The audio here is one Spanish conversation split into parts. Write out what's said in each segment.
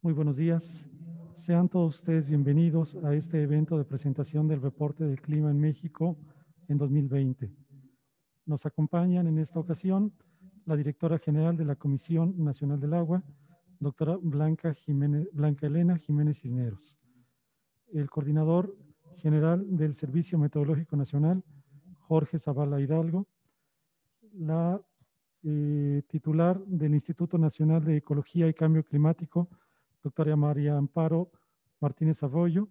Muy buenos días. Sean todos ustedes bienvenidos a este evento de presentación del reporte del clima en México en 2020. Nos acompañan en esta ocasión la directora general de la Comisión Nacional del Agua, doctora Blanca, Jiménez, Blanca Elena Jiménez Cisneros, el coordinador general del Servicio Meteorológico Nacional, Jorge Zavala Hidalgo, la eh, titular del Instituto Nacional de Ecología y Cambio Climático, doctora María Amparo Martínez Arroyo,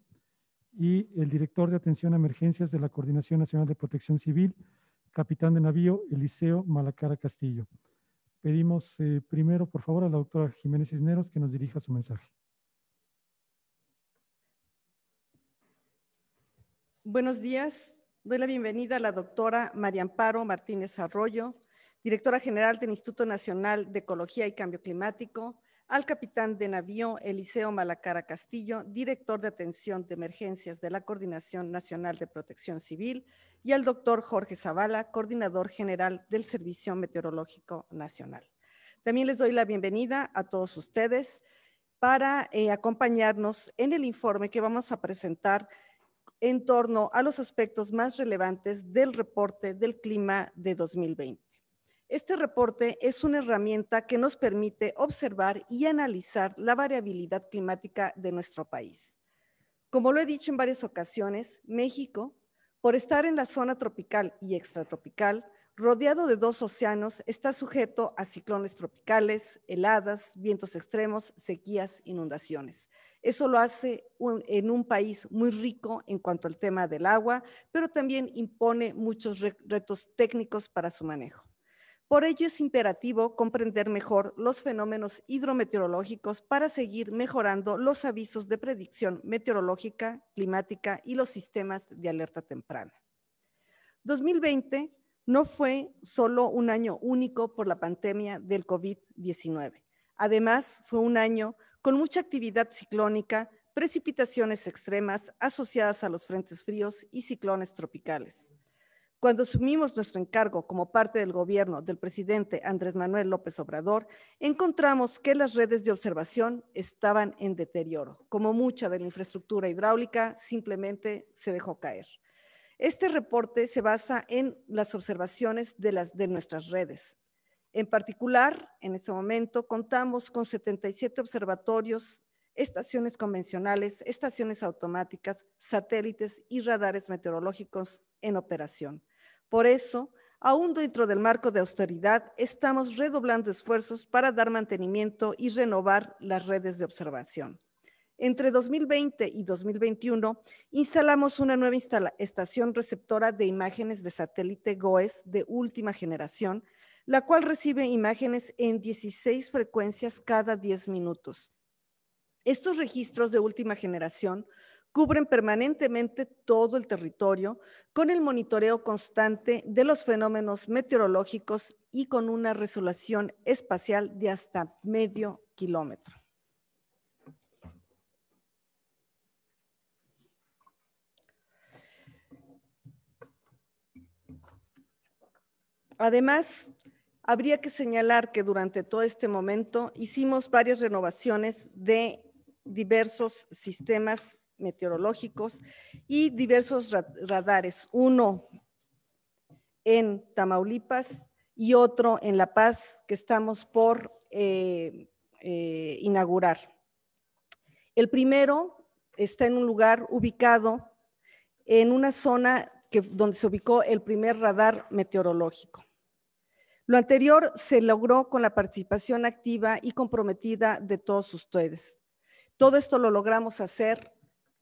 y el director de Atención a Emergencias de la Coordinación Nacional de Protección Civil, capitán de navío Eliseo Malacara Castillo. Pedimos eh, primero, por favor, a la doctora Jiménez Cisneros que nos dirija su mensaje. Buenos días, Doy la bienvenida a la doctora María Amparo Martínez Arroyo, directora general del Instituto Nacional de Ecología y Cambio Climático, al capitán de navío Eliseo Malacara Castillo, director de atención de emergencias de la Coordinación Nacional de Protección Civil, y al doctor Jorge Zavala, coordinador general del Servicio Meteorológico Nacional. También les doy la bienvenida a todos ustedes para eh, acompañarnos en el informe que vamos a presentar en torno a los aspectos más relevantes del reporte del clima de 2020. Este reporte es una herramienta que nos permite observar y analizar la variabilidad climática de nuestro país. Como lo he dicho en varias ocasiones, México, por estar en la zona tropical y extratropical, rodeado de dos océanos, está sujeto a ciclones tropicales, heladas, vientos extremos, sequías, inundaciones. Eso lo hace en un país muy rico en cuanto al tema del agua, pero también impone muchos retos técnicos para su manejo. Por ello es imperativo comprender mejor los fenómenos hidrometeorológicos para seguir mejorando los avisos de predicción meteorológica, climática y los sistemas de alerta temprana. 2020 no fue solo un año único por la pandemia del COVID-19. Además, fue un año con mucha actividad ciclónica, precipitaciones extremas asociadas a los frentes fríos y ciclones tropicales. Cuando asumimos nuestro encargo como parte del gobierno del presidente Andrés Manuel López Obrador, encontramos que las redes de observación estaban en deterioro. Como mucha de la infraestructura hidráulica, simplemente se dejó caer. Este reporte se basa en las observaciones de, las, de nuestras redes. En particular, en este momento contamos con 77 observatorios, estaciones convencionales, estaciones automáticas, satélites y radares meteorológicos en operación. Por eso, aún dentro del marco de austeridad, estamos redoblando esfuerzos para dar mantenimiento y renovar las redes de observación. Entre 2020 y 2021 instalamos una nueva estación receptora de imágenes de satélite GOES de última generación la cual recibe imágenes en 16 frecuencias cada 10 minutos. Estos registros de última generación cubren permanentemente todo el territorio con el monitoreo constante de los fenómenos meteorológicos y con una resolución espacial de hasta medio kilómetro. Además, habría que señalar que durante todo este momento hicimos varias renovaciones de diversos sistemas meteorológicos y diversos radares, uno en Tamaulipas y otro en La Paz que estamos por eh, eh, inaugurar. El primero está en un lugar ubicado en una zona donde se ubicó el primer radar meteorológico. Lo anterior se logró con la participación activa y comprometida de todos ustedes. Todo esto lo logramos hacer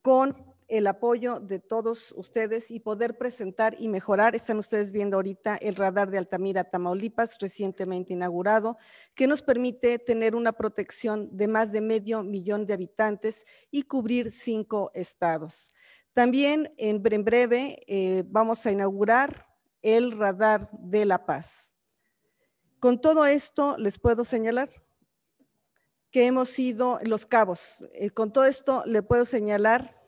con el apoyo de todos ustedes y poder presentar y mejorar. Están ustedes viendo ahorita el radar de Altamira, Tamaulipas, recientemente inaugurado, que nos permite tener una protección de más de medio millón de habitantes y cubrir cinco estados. También en breve eh, vamos a inaugurar el radar de La Paz. Con todo esto les puedo señalar que hemos sido los cabos. Eh, con todo esto le puedo señalar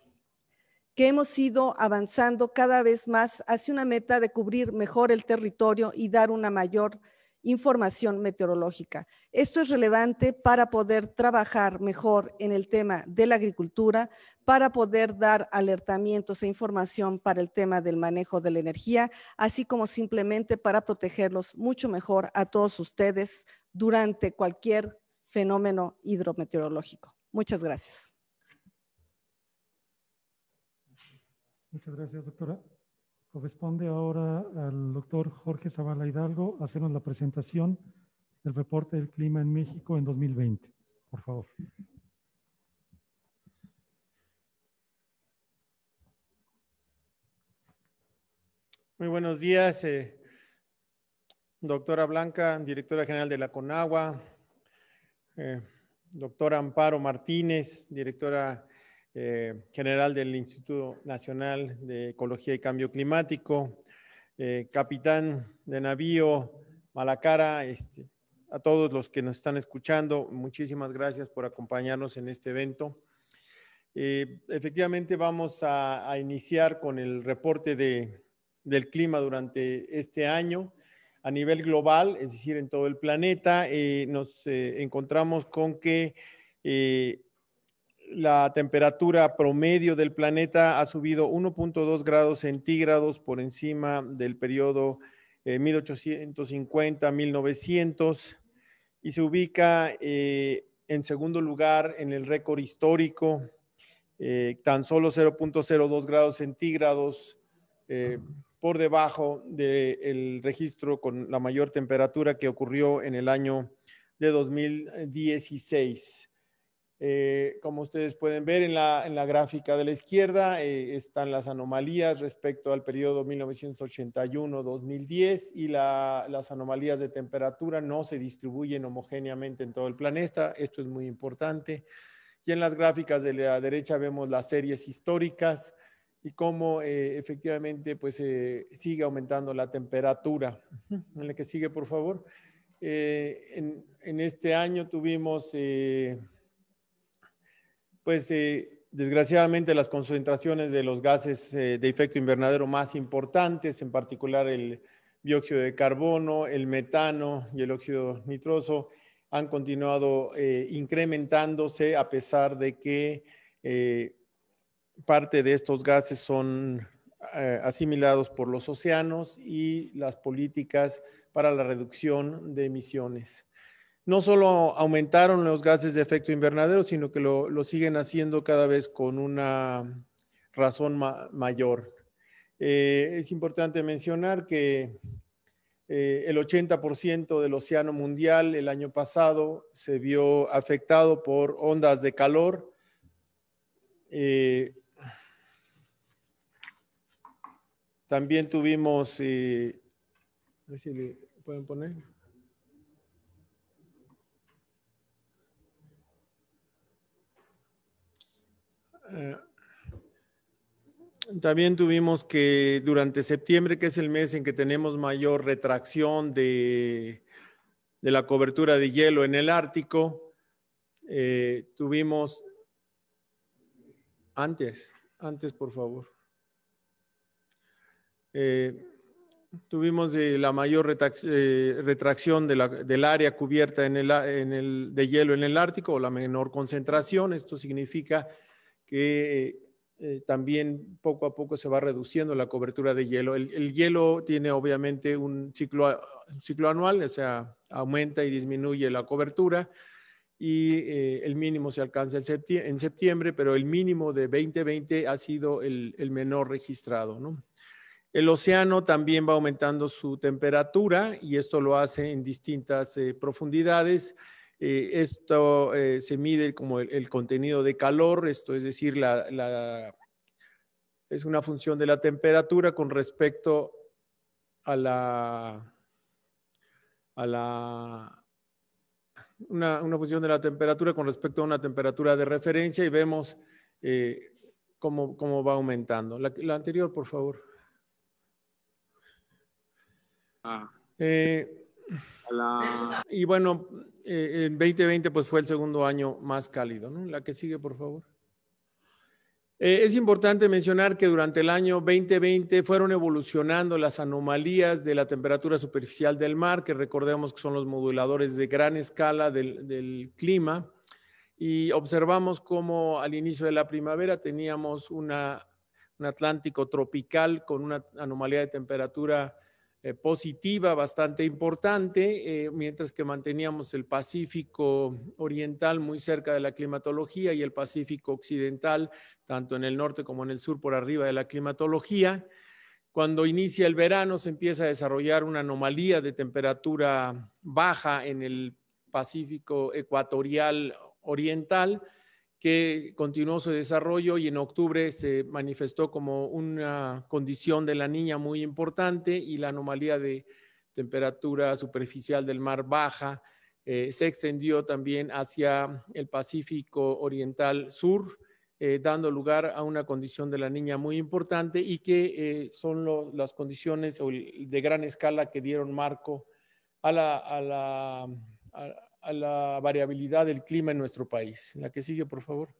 que hemos ido avanzando cada vez más hacia una meta de cubrir mejor el territorio y dar una mayor información meteorológica. Esto es relevante para poder trabajar mejor en el tema de la agricultura, para poder dar alertamientos e información para el tema del manejo de la energía, así como simplemente para protegerlos mucho mejor a todos ustedes durante cualquier fenómeno hidrometeorológico. Muchas gracias. Muchas gracias, doctora. Corresponde ahora al doctor Jorge Zavala Hidalgo hacernos la presentación del reporte del clima en México en 2020. Por favor. Muy buenos días, eh, doctora Blanca, directora general de la CONAGUA, eh, doctora Amparo Martínez, directora eh, general del Instituto Nacional de Ecología y Cambio Climático, eh, capitán de navío, Malacara, este, a todos los que nos están escuchando, muchísimas gracias por acompañarnos en este evento. Eh, efectivamente, vamos a, iniciar con el reporte del clima durante este año a nivel global, es decir, en todo el planeta. nos encontramos con que la temperatura promedio del planeta ha subido 1.2 grados centígrados por encima del periodo 1850-1900 eh, y se ubica eh, en segundo lugar en el récord histórico, eh, tan solo 0.02 grados centígrados por debajo del registro con la mayor temperatura que ocurrió en el año de 2016. Eh, como ustedes pueden ver en la, en la gráfica de la izquierda, eh, están las anomalías respecto al periodo 1981-2010 y las anomalías de temperatura no se distribuyen homogéneamente en todo el planeta. Esto es muy importante. Y en las gráficas de la derecha vemos las series históricas y cómo eh, efectivamente pues, sigue aumentando la temperatura. En la que sigue, por favor. En, en, este año tuvimos pues eh, desgraciadamente las concentraciones de los gases eh, de efecto invernadero más importantes, en particular el dióxido de carbono, el metano y el óxido nitroso, han continuado eh, incrementándose a pesar de que parte de estos gases son asimilados por los océanos y las políticas para la reducción de emisiones no solo aumentaron los gases de efecto invernadero, sino que lo, siguen haciendo cada vez con una razón mayor. Eh, es importante mencionar que eh, el 80% del océano mundial el año pasado se vio afectado por ondas de calor. Eh, también tuvimos, A ver si le pueden poner. Eh, también tuvimos que durante septiembre, que es el mes en que tenemos mayor retracción de, la cobertura de hielo en el Ártico, eh, tuvimos antes, antes por favor. Eh, tuvimos la mayor retracción del área cubierta de hielo en el Ártico o la menor concentración. Esto significa que eh, también poco a poco se va reduciendo la cobertura de hielo. El, el hielo tiene obviamente un ciclo, un ciclo, anual, o sea, aumenta y disminuye la cobertura y eh, el mínimo se alcanza en septiembre, pero el mínimo de 2020 ha sido el, el menor registrado. ¿no? El océano también va aumentando su temperatura y esto lo hace en distintas eh, profundidades. Eh, esto eh, se mide como el, contenido de calor, esto es decir, la, es una función de la temperatura con respecto a la... A la una, función de la temperatura con respecto a una temperatura de referencia y vemos eh, cómo, va aumentando. La, anterior, por favor. Ah. y bueno, eh, en 2020 pues fue el segundo año más cálido, La que sigue, por favor. Eh, es importante mencionar que durante el año 2020 fueron evolucionando las anomalías de la temperatura superficial del mar, que recordemos que son los moduladores de gran escala del, clima, y observamos cómo al inicio de la primavera teníamos un Atlántico tropical con una anomalía de temperatura eh, positiva bastante importante, eh, mientras que manteníamos el Pacífico Oriental muy cerca de la climatología y el Pacífico Occidental, tanto en el norte como en el sur, por arriba de la climatología. Cuando inicia el verano se empieza a desarrollar una anomalía de temperatura baja en el Pacífico Ecuatorial Oriental, que continuó su desarrollo y en octubre se manifestó como una condición de la niña muy importante y la anomalía de temperatura superficial del mar baja eh, se extendió también hacia el Pacífico Oriental Sur, eh, dando lugar a una condición de la niña muy importante y que eh, son las condiciones de gran escala que dieron marco a la, a la variabilidad del clima en nuestro país. La que sigue, por favor.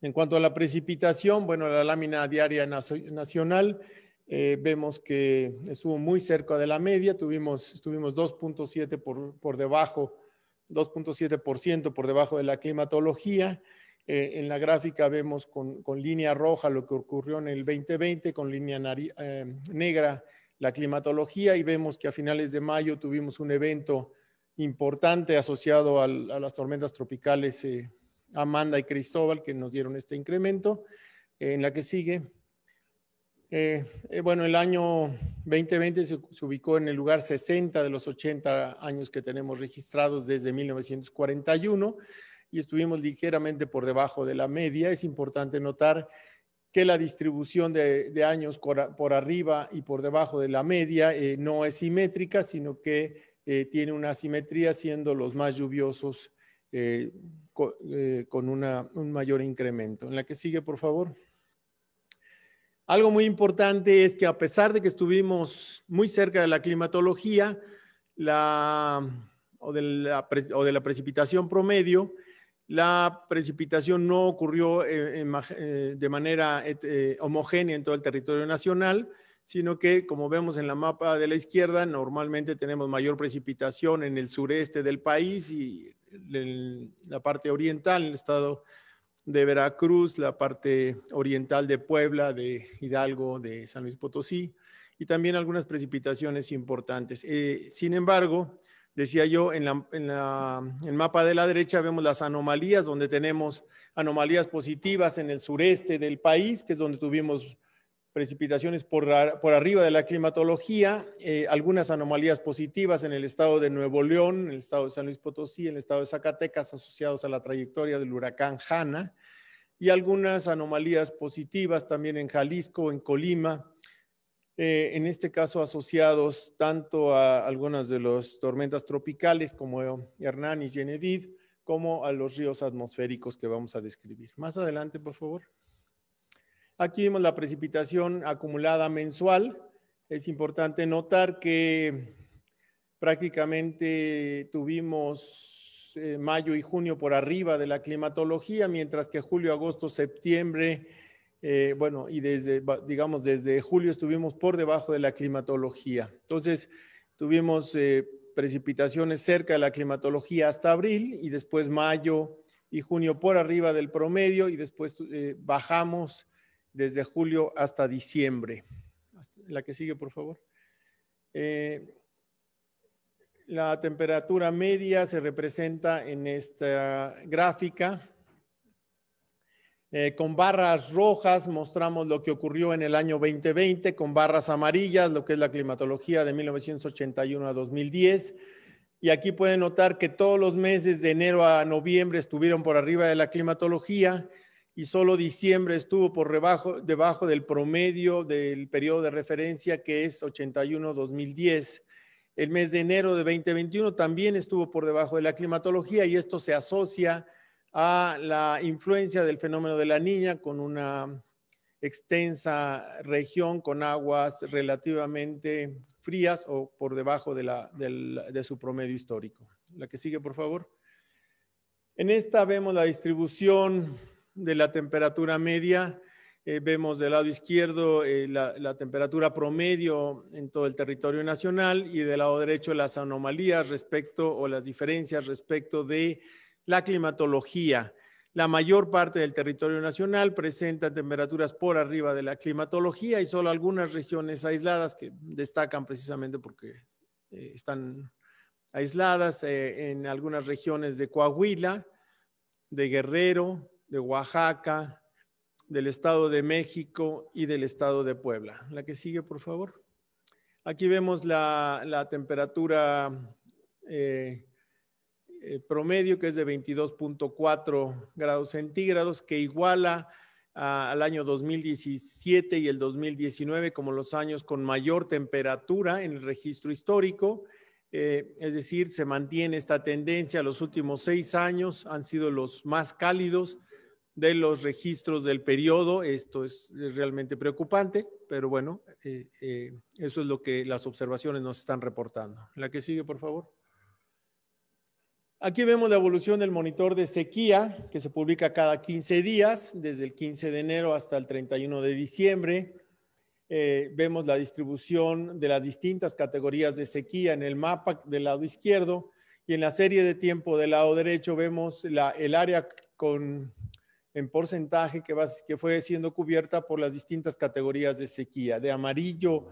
En cuanto a la precipitación, bueno, la lámina diaria nacional, eh, vemos que estuvo muy cerca de la media, tuvimos, estuvimos 2.7 por, por debajo, 2.7% por debajo de la climatología. Eh, en la gráfica vemos con, línea roja lo que ocurrió en el 2020, con línea eh, negra la climatología y vemos que a finales de mayo tuvimos un evento importante asociado a las tormentas tropicales eh, Amanda y Cristóbal, que nos dieron este incremento. Eh, en la que sigue, eh, bueno, el año 2020 se, ubicó en el lugar 60 de los 80 años que tenemos registrados desde 1941 y estuvimos ligeramente por debajo de la media. Es importante notar que la distribución de, años por, arriba y por debajo de la media no es simétrica, sino que eh, tiene una asimetría siendo los más lluviosos eh, eh, con, un mayor incremento. En la que sigue, por favor. Algo muy importante es que a pesar de que estuvimos muy cerca de la climatología o, o de la precipitación promedio, la precipitación no ocurrió de manera homogénea en todo el territorio nacional sino que como vemos en la mapa de la izquierda, normalmente tenemos mayor precipitación en el sureste del país y en la parte oriental, en el estado de Veracruz, la parte oriental de Puebla, de Hidalgo, de San Luis Potosí, y también algunas precipitaciones importantes. Eh, sin embargo, decía yo, en, la, en el mapa de la derecha vemos las anomalías, donde tenemos anomalías positivas en el sureste del país, que es donde tuvimos precipitaciones por, arriba de la climatología, eh, algunas anomalías positivas en el estado de Nuevo León, en el estado de San Luis Potosí, en el estado de Zacatecas, asociados a la trayectoria del huracán Hanna, y algunas anomalías positivas también en Jalisco, en Colima, eh, en este caso asociados tanto a algunas de las tormentas tropicales como Hernán y Genevieve, como a los ríos atmosféricos que vamos a describir. Más adelante, por favor. Aquí vemos la precipitación acumulada mensual. Es importante notar que prácticamente tuvimos eh, mayo y junio por arriba de la climatología, mientras que julio, agosto, septiembre, eh, bueno, y desde, digamos, desde julio estuvimos por debajo de la climatología. Entonces, tuvimos eh, precipitaciones cerca de la climatología hasta abril y después mayo y junio por arriba del promedio y después bajamos desde julio hasta diciembre. La que sigue, por favor. Eh, la temperatura media se representa en esta gráfica. Eh, con barras rojas mostramos lo que ocurrió en el año 2020, con barras amarillas lo que es la climatología de 1981 a 2010. Y aquí pueden notar que todos los meses de enero a noviembre estuvieron por arriba de la climatología y solo diciembre estuvo por debajo del promedio del periodo de referencia que es 81-2010. El mes de enero de 2021 también estuvo por debajo de la climatología y esto se asocia a la influencia del fenómeno de la niña con una extensa región con aguas relativamente frías o por debajo de su promedio histórico. La que sigue, por favor. En esta vemos la distribución de la temperatura media. Eh, vemos del lado izquierdo eh, la, temperatura promedio en todo el territorio nacional y del lado derecho las anomalías respecto o las diferencias respecto de la climatología. La mayor parte del territorio nacional presenta temperaturas por arriba de la climatología y solo algunas regiones aisladas que destacan precisamente porque eh, están aisladas en algunas regiones de Coahuila, de Guerrero, de Oaxaca, del Estado de México y del Estado de Puebla. La que sigue, por favor. Aquí vemos la, temperatura eh, eh, promedio, que es de 22.4 grados centígrados, que iguala al año 2017 y el 2019 como los años con mayor temperatura en el registro histórico. Eh, es decir, se mantiene esta tendencia. Los últimos seis años han sido los más cálidos de los registros del periodo. Esto es realmente preocupante, pero bueno, eh, eh, eso es lo que las observaciones nos están reportando. La que sigue, por favor. Aquí vemos la evolución del monitor de sequía que se publica cada 15 días, desde el 15 de enero hasta el 31 de diciembre. Eh, vemos la distribución de las distintas categorías de sequía en el mapa del lado izquierdo y en la serie de tiempo del lado derecho vemos la, el área con en porcentaje que, fue siendo cubierta por las distintas categorías de sequía, de amarillo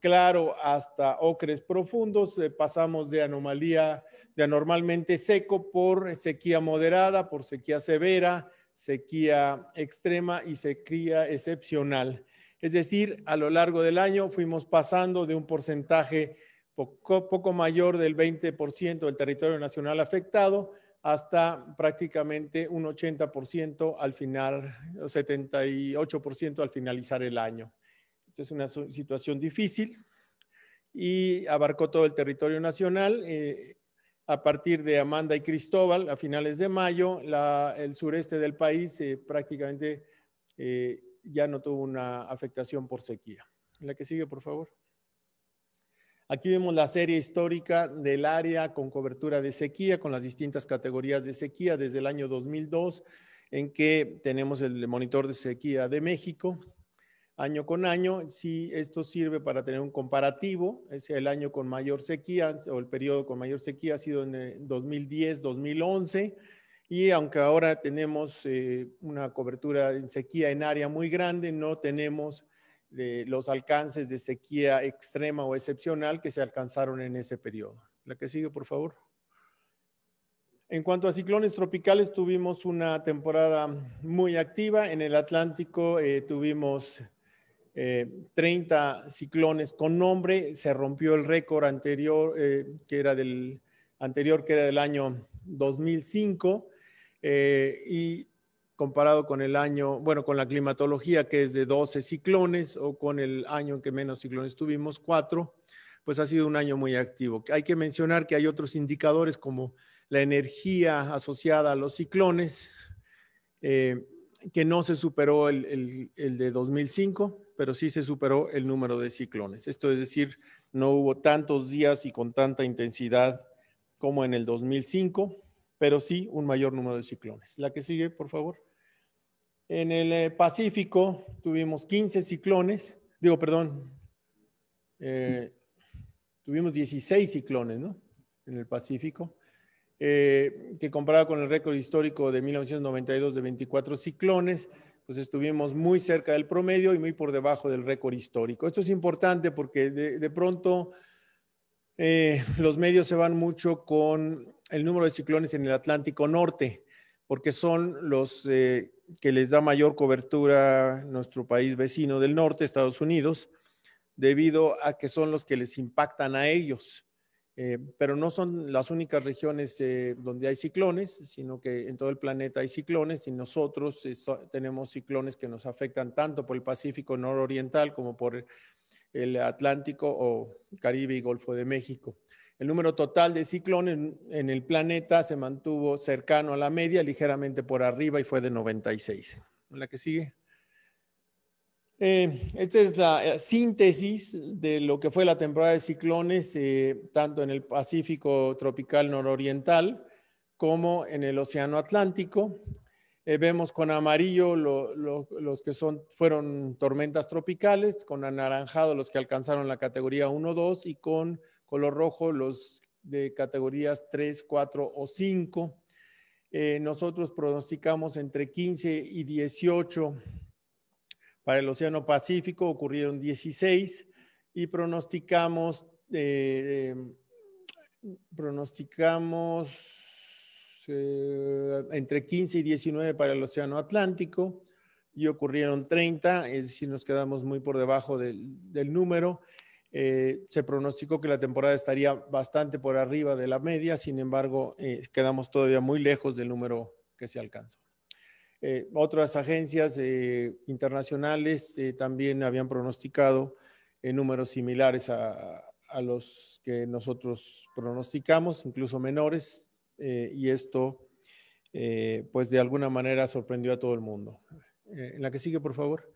claro hasta ocres profundos, eh, pasamos de anomalía, de anormalmente seco por sequía moderada, por sequía severa, sequía extrema y sequía excepcional. Es decir, a lo largo del año fuimos pasando de un porcentaje poco mayor del 20% del territorio nacional afectado hasta prácticamente un 80% al final, 78% al finalizar el año. Entonces, una situación difícil y abarcó todo el territorio nacional. Eh, a partir de Amanda y Cristóbal, a finales de mayo, el sureste del país eh, prácticamente eh, ya no tuvo una afectación por sequía. La que sigue, por favor. Aquí vemos la serie histórica del área con cobertura de sequía, con las distintas categorías de sequía desde el año 2002, en que tenemos el monitor de sequía de México año con año. Si esto sirve para tener un comparativo, es el año con mayor sequía o el periodo con mayor sequía ha sido en 2010, eh, 2011. Y aunque ahora tenemos eh, una cobertura en sequía en área muy grande, no tenemos de los alcances de sequía extrema o excepcional que se alcanzaron en ese periodo. La que sigue, por favor. En cuanto a ciclones tropicales, tuvimos una temporada muy activa. En el Atlántico eh, tuvimos 30 eh, ciclones con nombre. Se rompió el récord anterior, eh, que era del anterior, que era del año 2005. y comparado con el año, bueno, con la climatología que es de 12 ciclones o con el año en que menos ciclones tuvimos, 4, pues ha sido un año muy activo. Hay que mencionar que hay otros indicadores como la energía asociada a los ciclones, eh, que no se superó el, el, de 2005, pero sí se superó el número de ciclones. Esto es decir, no hubo tantos días y con tanta intensidad como en el 2005 pero sí un mayor número de ciclones. La que sigue, por favor. En el eh, Pacífico tuvimos 15 ciclones, digo, perdón, eh, tuvimos 16 ciclones, ¿no? En el Pacífico, eh, que comparado con el récord histórico de 1992 de 24 ciclones, pues estuvimos muy cerca del promedio y muy por debajo del récord histórico. Esto es importante porque de, pronto los medios se van mucho con el número de ciclones en el Atlántico Norte, porque son los eh, que les da mayor cobertura nuestro país vecino del norte, Estados Unidos, debido a que son los que les impactan a ellos. Eh, pero no son las únicas regiones eh, donde hay ciclones, sino que en todo el planeta hay ciclones y nosotros tenemos ciclones que nos afectan tanto por el Pacífico nororiental como por el Atlántico o Caribe y Golfo de México. El número total de ciclones en, el planeta se mantuvo cercano a la media, ligeramente por arriba y fue de 96. La que sigue. Eh, esta es la eh, síntesis de lo que fue la temporada de ciclones, eh, tanto en el Pacífico tropical nororiental como en el Océano Atlántico. vemos con amarillo los que son, fueron tormentas tropicales, con anaranjado los que alcanzaron la categoría 1-2 y con rojo los de categorías 3, 4 o 5. Eh, nosotros pronosticamos entre 15 y 18 para el Océano Pacífico, ocurrieron 16 y pronosticamos, eh, pronosticamos eh, entre 15 y 19 para el Océano Atlántico y ocurrieron 30, es decir, nos quedamos muy por debajo del número. Eh, se pronosticó que la temporada estaría bastante por arriba de la media, sin embargo, eh, quedamos todavía muy lejos del número que se alcanzó. Eh, otras agencias internacionales también habían pronosticado números similares a, los que nosotros pronosticamos, incluso menores, y esto, pues de alguna manera, sorprendió a todo el mundo. en la que sigue, por favor.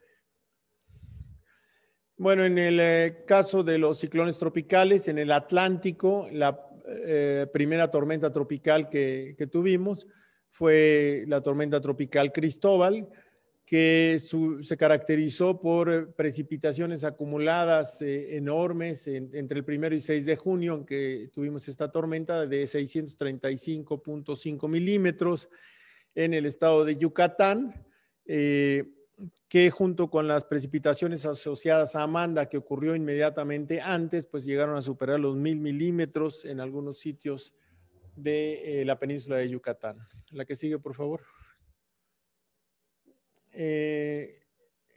Bueno, en el eh, caso de los ciclones tropicales, en el Atlántico, la eh, primera tormenta tropical que, tuvimos fue la tormenta tropical Cristóbal, que se caracterizó por precipitaciones acumuladas eh, enormes entre el primero y 6 de junio, en que tuvimos esta tormenta de 635.5 milímetros en el estado de Yucatán que junto con las precipitaciones asociadas a Amanda, que ocurrió inmediatamente antes, pues llegaron a superar los mil milímetros en algunos sitios de eh, la península de Yucatán. La que sigue, por favor. Eh,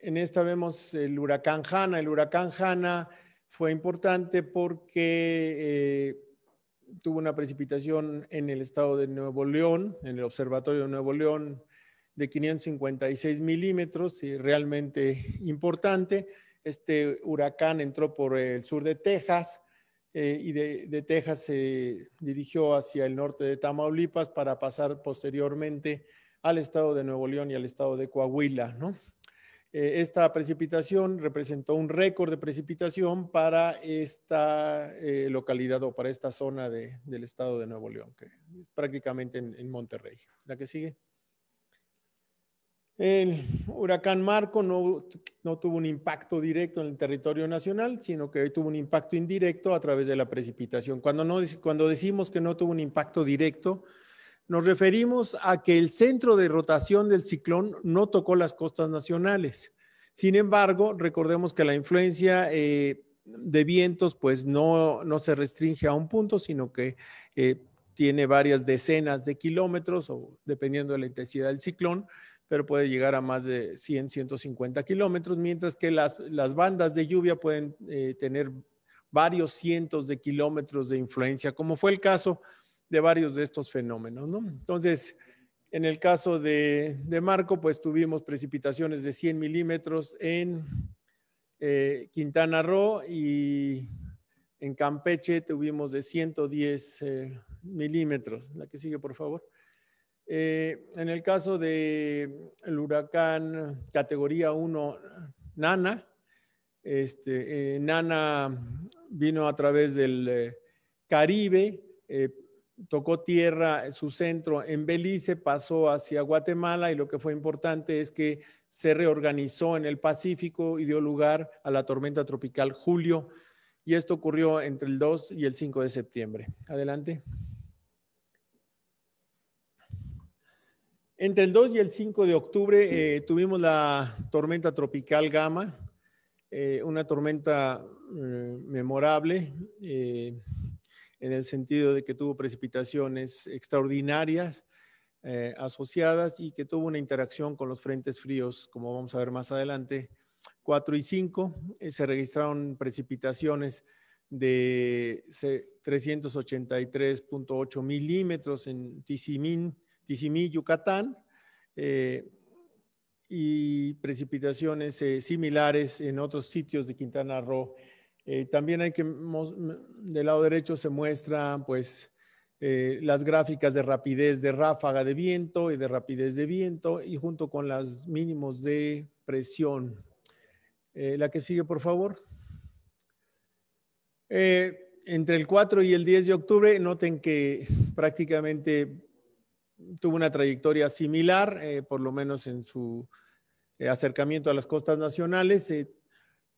en esta vemos el huracán Hanna. El huracán Hanna fue importante porque eh, tuvo una precipitación en el estado de Nuevo León, en el Observatorio de Nuevo León, de 556 milímetros, realmente importante. Este huracán entró por el sur de Texas eh, y de, Texas se dirigió hacia el norte de Tamaulipas para pasar posteriormente al estado de Nuevo León y al estado de Coahuila. ¿no? Eh, esta precipitación representó un récord de precipitación para esta eh, localidad o para esta zona del estado de Nuevo León, que prácticamente en Monterrey. La que sigue. El huracán Marco no, tuvo un impacto directo en el territorio nacional, sino que tuvo un impacto indirecto a través de la precipitación. Cuando, decimos que no tuvo un impacto directo, nos referimos a que el centro de rotación del ciclón no tocó las costas nacionales. Sin embargo, recordemos que la influencia eh, de vientos pues, no, se restringe a un punto, sino que eh, tiene varias decenas de kilómetros, o dependiendo de la intensidad del ciclón, pero puede llegar a más de 100, 150 kilómetros, mientras que las, bandas de lluvia pueden eh, tener varios cientos de kilómetros de influencia, como fue el caso de varios de estos fenómenos. Entonces, en el caso de, Marco, pues tuvimos precipitaciones de 100 milímetros en eh, Quintana Roo y en Campeche tuvimos de 110 eh, milímetros. La que sigue, por favor. Eh, en el caso del el huracán categoría 1, Nana, este, eh, Nana vino a través del eh, Caribe, tocó tierra, su centro en Belice, pasó hacia Guatemala y lo que fue importante es que se reorganizó en el Pacífico y dio lugar a la tormenta tropical Julio. Y esto ocurrió entre el 2 y el 5 de septiembre. Adelante. Entre el 2 y el 5 de octubre eh, tuvimos la tormenta tropical Gama, eh, una tormenta eh, memorable en el sentido de que tuvo precipitaciones extraordinarias asociadas y que tuvo una interacción con los frentes fríos, como vamos a ver más adelante, 4 y 5. se registraron precipitaciones de 383.8 milímetros en Tizimín, Tizimí, Yucatán, eh, y precipitaciones eh, similares en otros sitios de Quintana Roo. Eh, también hay que, del lado derecho se muestran pues las gráficas de rapidez de ráfaga de viento y de rapidez de viento y junto con los mínimos de presión. la que sigue, por favor entre el 4 y el 10 de octubre, noten que prácticamente tuvo una trayectoria similar, eh, por lo menos en su eh, acercamiento a las costas nacionales.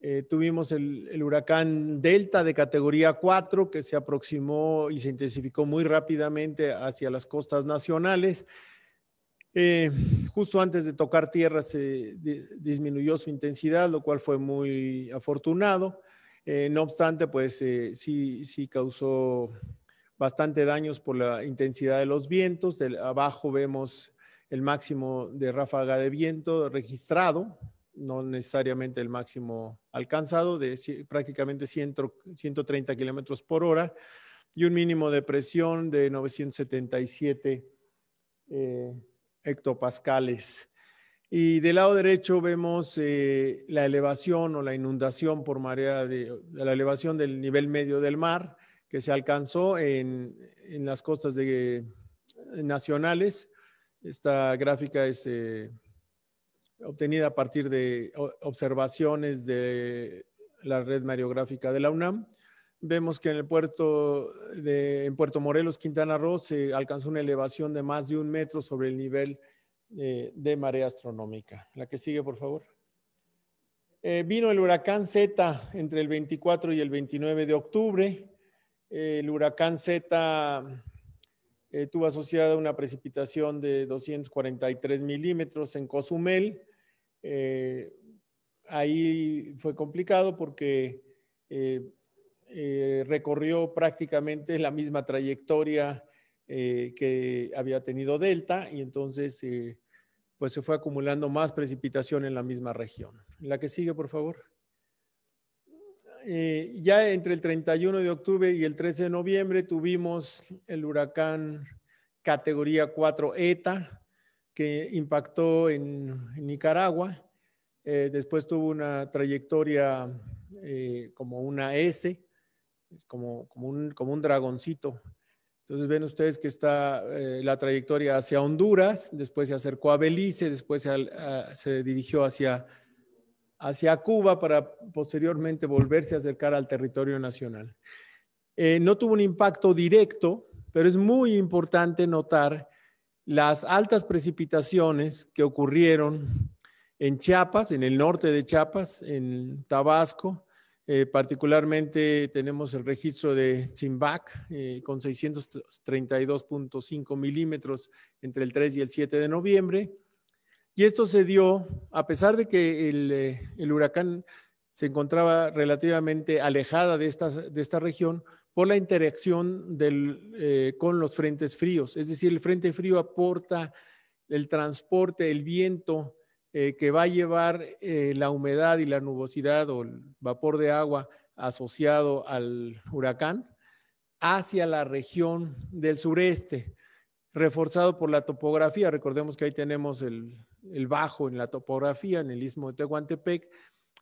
Eh, tuvimos el, huracán Delta de categoría 4 que se aproximó y se intensificó muy rápidamente hacia las costas nacionales. justo antes de tocar tierra se disminuyó su intensidad, lo cual fue muy afortunado. no obstante, pues sí, sí causó bastante daños por la intensidad de los vientos. abajo vemos el máximo de ráfaga de viento registrado, no necesariamente el máximo alcanzado, de prácticamente 130 kilómetros por hora y un mínimo de presión de 977 eh, hectopascales. Y del lado derecho vemos eh, la elevación o la inundación por marea de la elevación del nivel medio del mar que se alcanzó en, las costas eh, nacionales. Esta gráfica es eh, obtenida a partir de observaciones de la red mareográfica de la UNAM. Vemos que en el puerto de en Puerto Morelos, Quintana Roo, se alcanzó una elevación de más de un metro sobre el nivel eh, de marea astronómica. La que sigue, por favor. vino el huracán Z entre el 24 y el 29 de octubre. Eh, el huracán Z eh, tuvo asociada una precipitación de 243 milímetros en Cozumel. Eh, ahí fue complicado porque recorrió prácticamente la misma trayectoria que había tenido Delta y entonces pues se fue acumulando más precipitación en la misma región. La que sigue, por favor. Eh, ya entre el 31 de octubre y el 13 de noviembre tuvimos el huracán categoría 4 ETA que impactó en, Nicaragua. Eh, después tuvo una trayectoria eh, como una S, como, un, dragoncito. Entonces ven ustedes que está la trayectoria hacia Honduras, después se acercó a Belice, después se dirigió hacia hacia Cuba para posteriormente volverse a acercar al territorio nacional. Eh, no tuvo un impacto directo, pero es muy importante notar las altas precipitaciones que ocurrieron en Chiapas, en el norte de Chiapas, en Tabasco. Eh, particularmente tenemos el registro de Zimbac eh, con 632.5 milímetros entre el 3 y el 7 de noviembre. Y esto se dio, a pesar de que el, eh, huracán se encontraba relativamente alejada de esta, de esta región, por la interacción del, eh, con los frentes fríos. Es decir, el frente frío aporta el transporte, el viento eh, que va a llevar la humedad y la nubosidad o el vapor de agua asociado al huracán hacia la región del sureste, reforzado por la topografía. Recordemos que ahí tenemos el, el bajo en la topografía, en el istmo de Tehuantepec.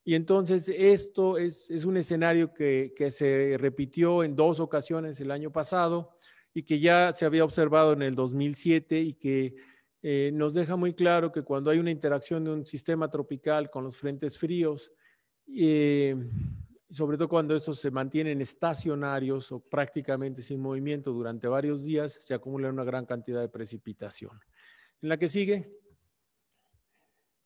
Y entonces esto es, un escenario que, se repitió en dos ocasiones el año pasado y que ya se había observado en el 2007 y que eh, nos deja muy claro que cuando hay una interacción de un sistema tropical con los frentes fríos, eh, sobre todo cuando estos se mantienen estacionarios o prácticamente sin movimiento durante varios días, se acumula una gran cantidad de precipitación. En la que sigue.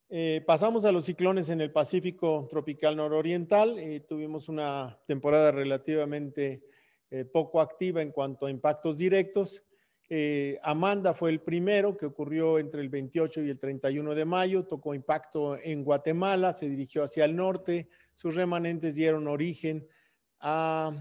Eh, pasamos a los ciclones en el Pacífico tropical nororiental. Eh, tuvimos una temporada relativamente eh, poco activa en cuanto a impactos directos. Amanda fue el primero que ocurrió entre el 28 y el 31 de mayo, tocó impacto en Guatemala, se dirigió hacia el norte, sus remanentes dieron origen a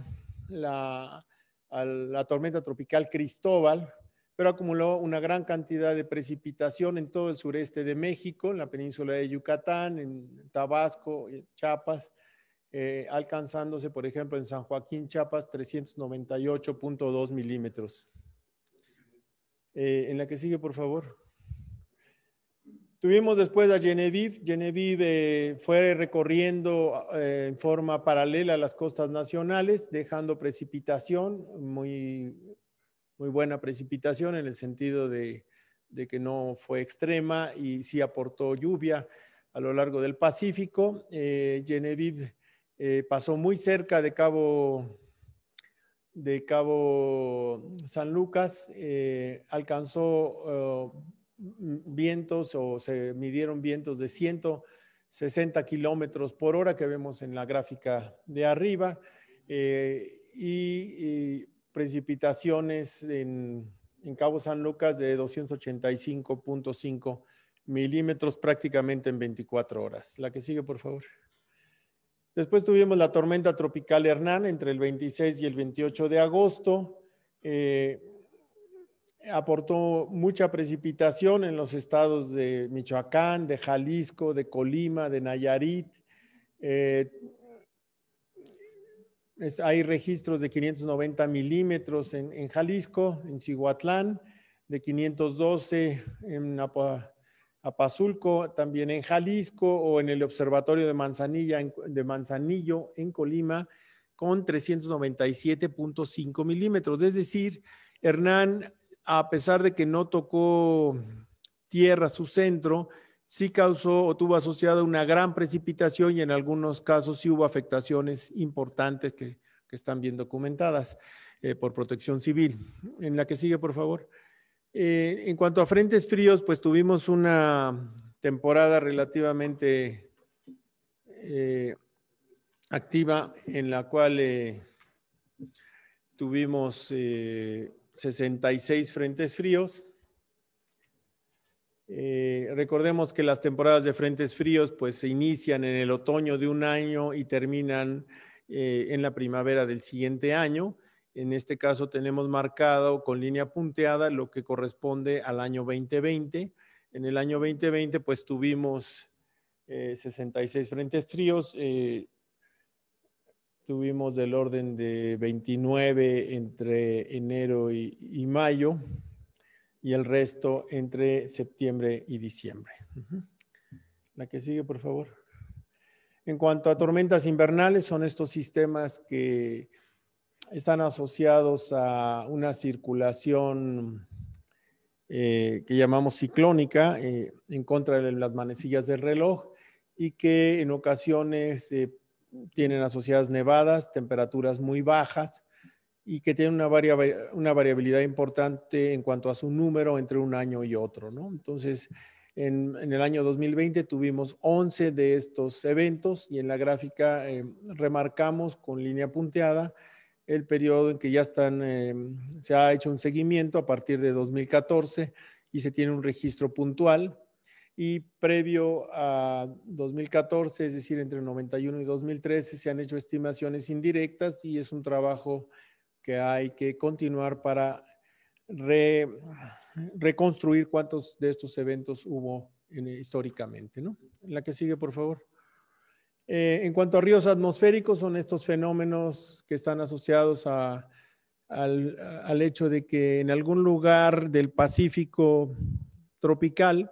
la tormenta tropical Cristóbal, pero acumuló una gran cantidad de precipitación en todo el sureste de México, en la península de Yucatán, en Tabasco, en Chiapas, eh, alcanzándose, por ejemplo, en San Joaquín, Chiapas, 398.2 milímetros. Eh, en la que sigue, por favor. Tuvimos después a Genevieve. Genevieve eh, fue recorriendo en forma paralela a las costas nacionales, dejando precipitación muy muy buena precipitación en el sentido de, que no fue extrema y sí aportó lluvia a lo largo del Pacífico. Eh, Genevieve eh, pasó muy cerca de Cabo, de Cabo San Lucas, eh, alcanzó oh, vientos o se midieron vientos de 160 kilómetros por hora que vemos en la gráfica de arriba. Eh, y precipitaciones en, Cabo San Lucas de 285.5 milímetros prácticamente en 24 horas. La que sigue, por favor. Después tuvimos la tormenta tropical Hernán entre el 26 y el 28 de agosto. Eh, aportó mucha precipitación en los estados de Michoacán, de Jalisco, de Colima, de Nayarit. Eh, hay registros de 590 milímetros en, Jalisco, en Cihuatlán, de 512 en Apazulco, también en Jalisco o en el Observatorio de, Manzanilla, de Manzanillo en Colima con 397.5 milímetros. Es decir, Hernán, a pesar de que no tocó tierra su centro, sí causó o tuvo asociada una gran precipitación y en algunos casos sí hubo afectaciones importantes que, que están bien documentadas eh, por protección civil. En la que sigue, por favor. Eh, en cuanto a frentes fríos, pues tuvimos una temporada relativamente eh, activa en la cual tuvimos 66 frentes fríos eh, recordemos que las temporadas de frentes fríos pues se inician en el otoño de un año y terminan eh, en la primavera del siguiente año. En este caso tenemos marcado con línea punteada lo que corresponde al año 2020. En el año 2020 pues tuvimos 66 eh, frentes fríos, tuvimos del orden de 29 entre enero y mayo y el resto entre septiembre y diciembre. La que sigue, por favor. En cuanto a tormentas invernales, son estos sistemas que están asociados a una circulación eh, que llamamos ciclónica eh, en contra de las manecillas del reloj y que en ocasiones eh, tienen asociadas nevadas, temperaturas muy bajas y que tiene una, variabilidad, una variabilidad importante en cuanto a su número entre un año y otro, ¿no? Entonces, en, el año 2020 tuvimos 11 de estos eventos y en la gráfica eh, remarcamos con línea punteada el periodo en que ya están, eh, se ha hecho un seguimiento a partir de 2014 y se tiene un registro puntual. Y previo a 2014, es decir, entre 91 y 2013, se han hecho estimaciones indirectas y es un trabajo que hay que continuar para reconstruir cuántos de estos eventos hubo históricamente. ¿no? La que sigue, por favor. Eh, en cuanto a ríos atmosféricos, son estos fenómenos que están asociados al, hecho de que en algún lugar del Pacífico tropical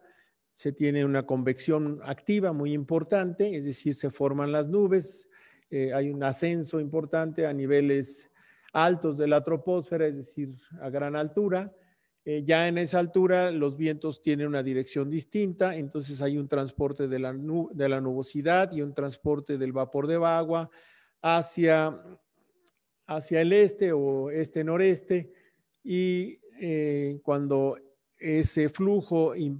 se tiene una convección activa muy importante, es decir, se forman las nubes, eh, hay un ascenso importante a niveles altos de la troposfera, es decir, a gran altura. Eh, ya en esa altura los vientos tienen una dirección distinta, entonces hay un transporte de la, nubosidad y un transporte del vapor de agua hacia, el este o este-noreste y eh, cuando ese flujo eh,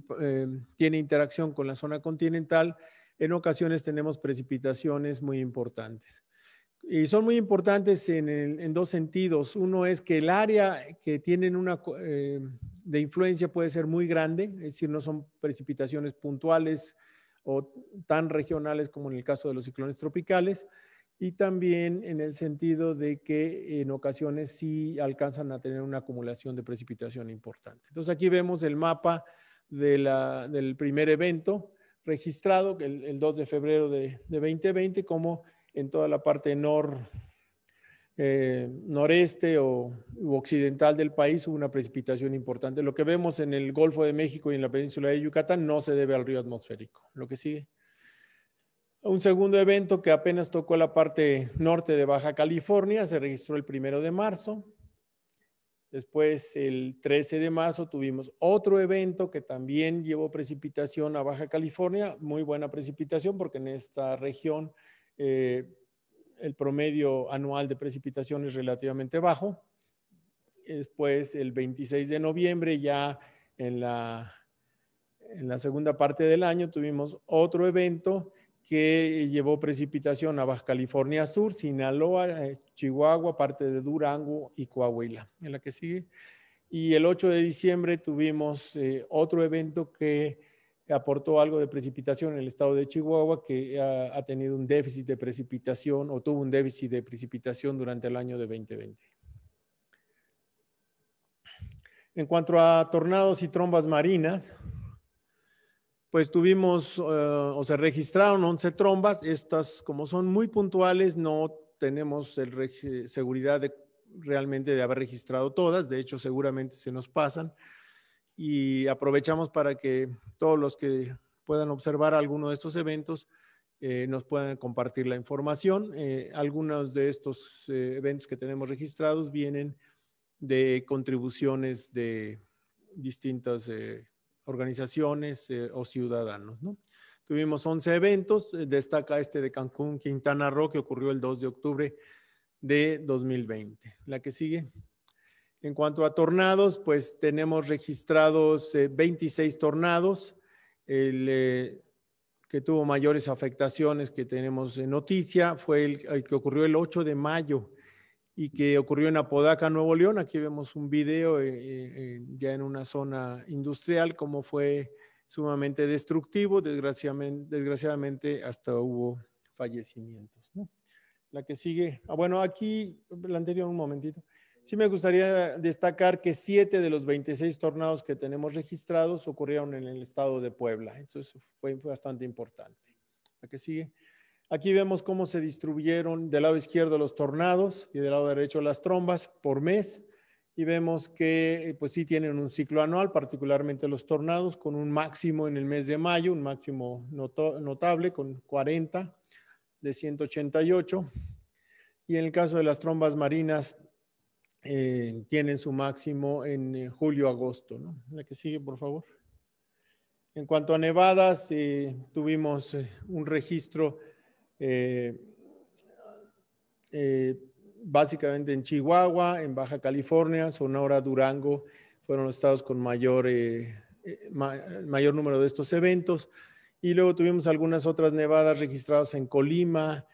tiene interacción con la zona continental, en ocasiones tenemos precipitaciones muy importantes. Y son muy importantes en, dos sentidos. Uno es que el área que tienen una eh, de influencia puede ser muy grande, es decir, no son precipitaciones puntuales o tan regionales como en el caso de los ciclones tropicales. Y también en el sentido de que en ocasiones sí alcanzan a tener una acumulación de precipitación importante. Entonces aquí vemos el mapa del primer evento registrado, el, 2 de febrero de, de 2020, como en toda la parte eh, noreste o occidental del país hubo una precipitación importante. Lo que vemos en el Golfo de México y en la península de Yucatán no se debe al río atmosférico. Lo que sigue. Un segundo evento que apenas tocó la parte norte de Baja California se registró el primero de marzo. Después, el 13 de marzo, tuvimos otro evento que también llevó precipitación a Baja California, muy buena precipitación porque en esta región eh, el promedio anual de precipitación es relativamente bajo. Después, el 26 de noviembre, ya en la, segunda parte del año, tuvimos otro evento que llevó precipitación a Baja California Sur, Sinaloa, eh, Chihuahua, parte de Durango y Coahuila, en la que sigue. Y el 8 de diciembre tuvimos eh, otro evento que aportó algo de precipitación en el estado de Chihuahua, que ha, tenido un déficit de precipitación o tuvo un déficit de precipitación durante el año de 2020. En cuanto a tornados y trombas marinas, pues tuvimos eh, o se registraron 11 trombas. Estas, como son muy puntuales, no tenemos seguridad realmente de haber registrado todas. De hecho, seguramente se nos pasan y aprovechamos para que todos los que puedan observar alguno de estos eventos eh, nos puedan compartir la información. Eh, algunos de estos eh, eventos que tenemos registrados vienen de contribuciones de distintas organizaciones o ciudadanos. ¿no? Tuvimos 11 eventos, destaca este de Cancún, Quintana Roo, que ocurrió el 2 de octubre de 2020. La que sigue. En cuanto a tornados, pues tenemos registrados 26 eh, tornados, el eh, que tuvo mayores afectaciones que tenemos en noticia fue el, que ocurrió el 8 de mayo y que ocurrió en Apodaca, Nuevo León. Aquí vemos un video eh, ya en una zona industrial, como fue sumamente destructivo. Desgraciadamente, hasta hubo fallecimientos. La que sigue, ah, bueno, aquí, la anterior un momentito. Sí me gustaría destacar que siete de los 26 tornados que tenemos registrados ocurrieron en el estado de Puebla. Entonces fue bastante importante. que sigue. Aquí vemos cómo se distribuyeron del lado izquierdo los tornados y del lado derecho las trombas por mes. Y vemos que eh, pues sí tienen un ciclo anual, particularmente los tornados, con un máximo en el mes de mayo, un máximo notable con 40 de 188. Y en el caso de las trombas marinas, eh, tienen su máximo en eh, julio-agosto. La que sigue, por favor. En cuanto a nevadas, eh, tuvimos un registro básicamente en Chihuahua, en Baja California, Sonora, Durango, fueron los estados con mayor, mayor número de estos eventos. Y luego tuvimos algunas otras nevadas registradas en Colima,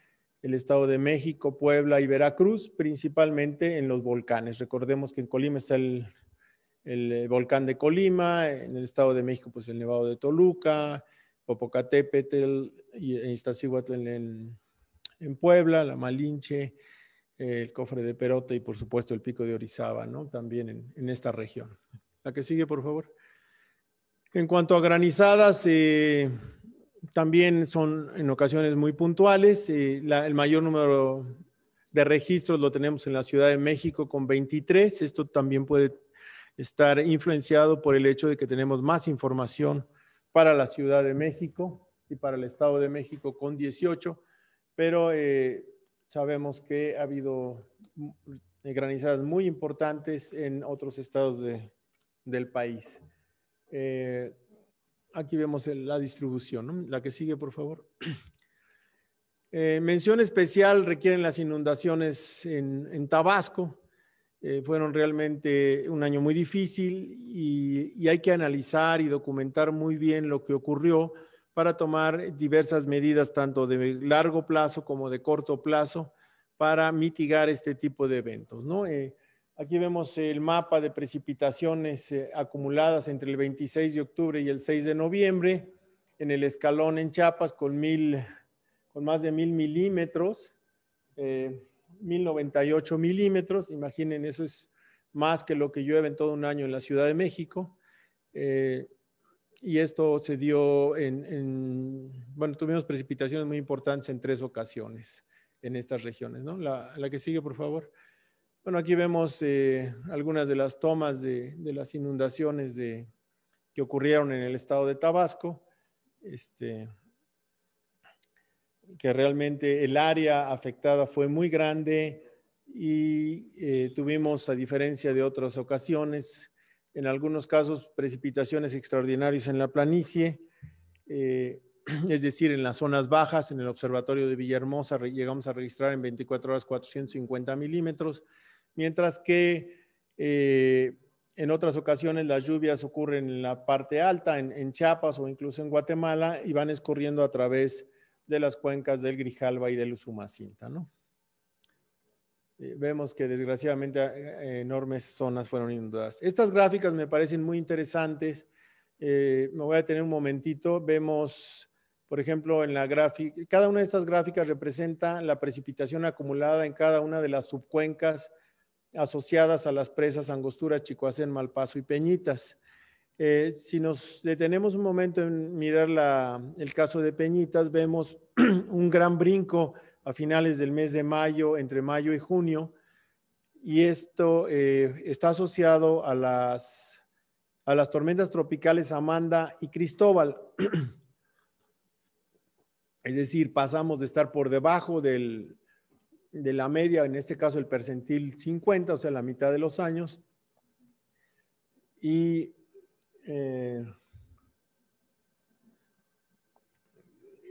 el Estado de México, Puebla y Veracruz, principalmente en los volcanes. Recordemos que en Colima está el, eh, volcán de Colima, en el Estado de México, pues el Nevado de Toluca, Popocatépetl, y e en, en, en Puebla, La Malinche, eh, el cofre de Perote y por supuesto el pico de Orizaba, ¿no? También en, esta región. La que sigue, por favor. En cuanto a granizadas, eh, también son en ocasiones muy puntuales. Eh, el mayor número de registros lo tenemos en la Ciudad de México con 23. Esto también puede estar influenciado por el hecho de que tenemos más información para la Ciudad de México y para el Estado de México con 18, pero eh, sabemos que ha habido granizadas muy importantes en otros estados del país. Eh, Aquí vemos la distribución. ¿no? La que sigue, por favor. Eh, mención especial requieren las inundaciones en, Tabasco. Eh, fueron realmente un año muy difícil y, hay que analizar y documentar muy bien lo que ocurrió para tomar diversas medidas, tanto de largo plazo como de corto plazo, para mitigar este tipo de eventos. ¿no? Eh, Aquí vemos el mapa de precipitaciones eh, acumuladas entre el 26 de octubre y el 6 de noviembre en el escalón en Chiapas con, con más de mil milímetros, eh, 1098 milímetros. Imaginen, eso es más que lo que llueve en todo un año en la Ciudad de México. Eh, y esto se dio en, bueno, tuvimos precipitaciones muy importantes en tres ocasiones en estas regiones. ¿no? La, la que sigue, por favor. Bueno, aquí vemos eh, algunas de las tomas de, las inundaciones que ocurrieron en el estado de Tabasco. Este, que realmente el área afectada fue muy grande y eh, tuvimos, a diferencia de otras ocasiones, en algunos casos precipitaciones extraordinarias en la planicie, eh, es decir, en las zonas bajas, en el observatorio de Villahermosa llegamos a registrar en 24 horas 450 milímetros, mientras que eh, en otras ocasiones las lluvias ocurren en la parte alta, en, Chiapas o incluso en Guatemala, y van escurriendo a través de las cuencas del Grijalba y del Usumacinta. ¿no? Eh, vemos que desgraciadamente eh, enormes zonas fueron inundadas. Estas gráficas me parecen muy interesantes. me voy a tener un momentito. Vemos, por ejemplo, en la gráfica, cada una de estas gráficas representa la precipitación acumulada en cada una de las subcuencas asociadas a las presas Angosturas, Chicoacén, Malpaso y Peñitas. Eh, si nos detenemos un momento en mirar el caso de Peñitas, vemos un gran brinco a finales del mes de mayo, entre mayo y junio, y esto eh, está asociado a las, a las tormentas tropicales Amanda y Cristóbal. es decir, pasamos de estar por debajo del, de la media, en este caso el percentil 50, o sea, la mitad de los años. Y, eh,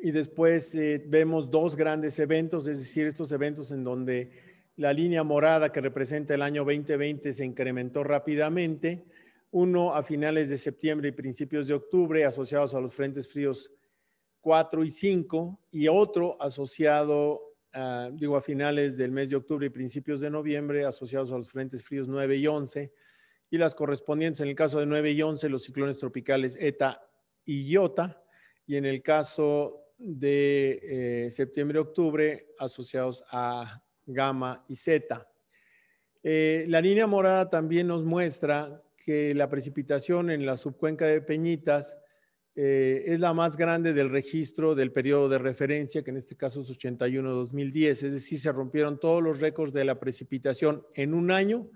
y después eh, vemos dos grandes eventos, es decir, estos eventos en donde la línea morada que representa el año 2020 se incrementó rápidamente, uno a finales de septiembre y principios de octubre, asociados a los frentes fríos 4 y 5, y otro asociado Ah, digo, a finales del mes de octubre y principios de noviembre, asociados a los frentes fríos 9 y 11, y las correspondientes, en el caso de 9 y 11, los ciclones tropicales ETA y IOTA, y en el caso de eh, septiembre-octubre, asociados a gamma y zeta. Eh, la línea morada también nos muestra que la precipitación en la subcuenca de Peñitas eh, es la más grande del registro del periodo de referencia, que en este caso es 81-2010, es decir, se rompieron todos los récords de la precipitación en un año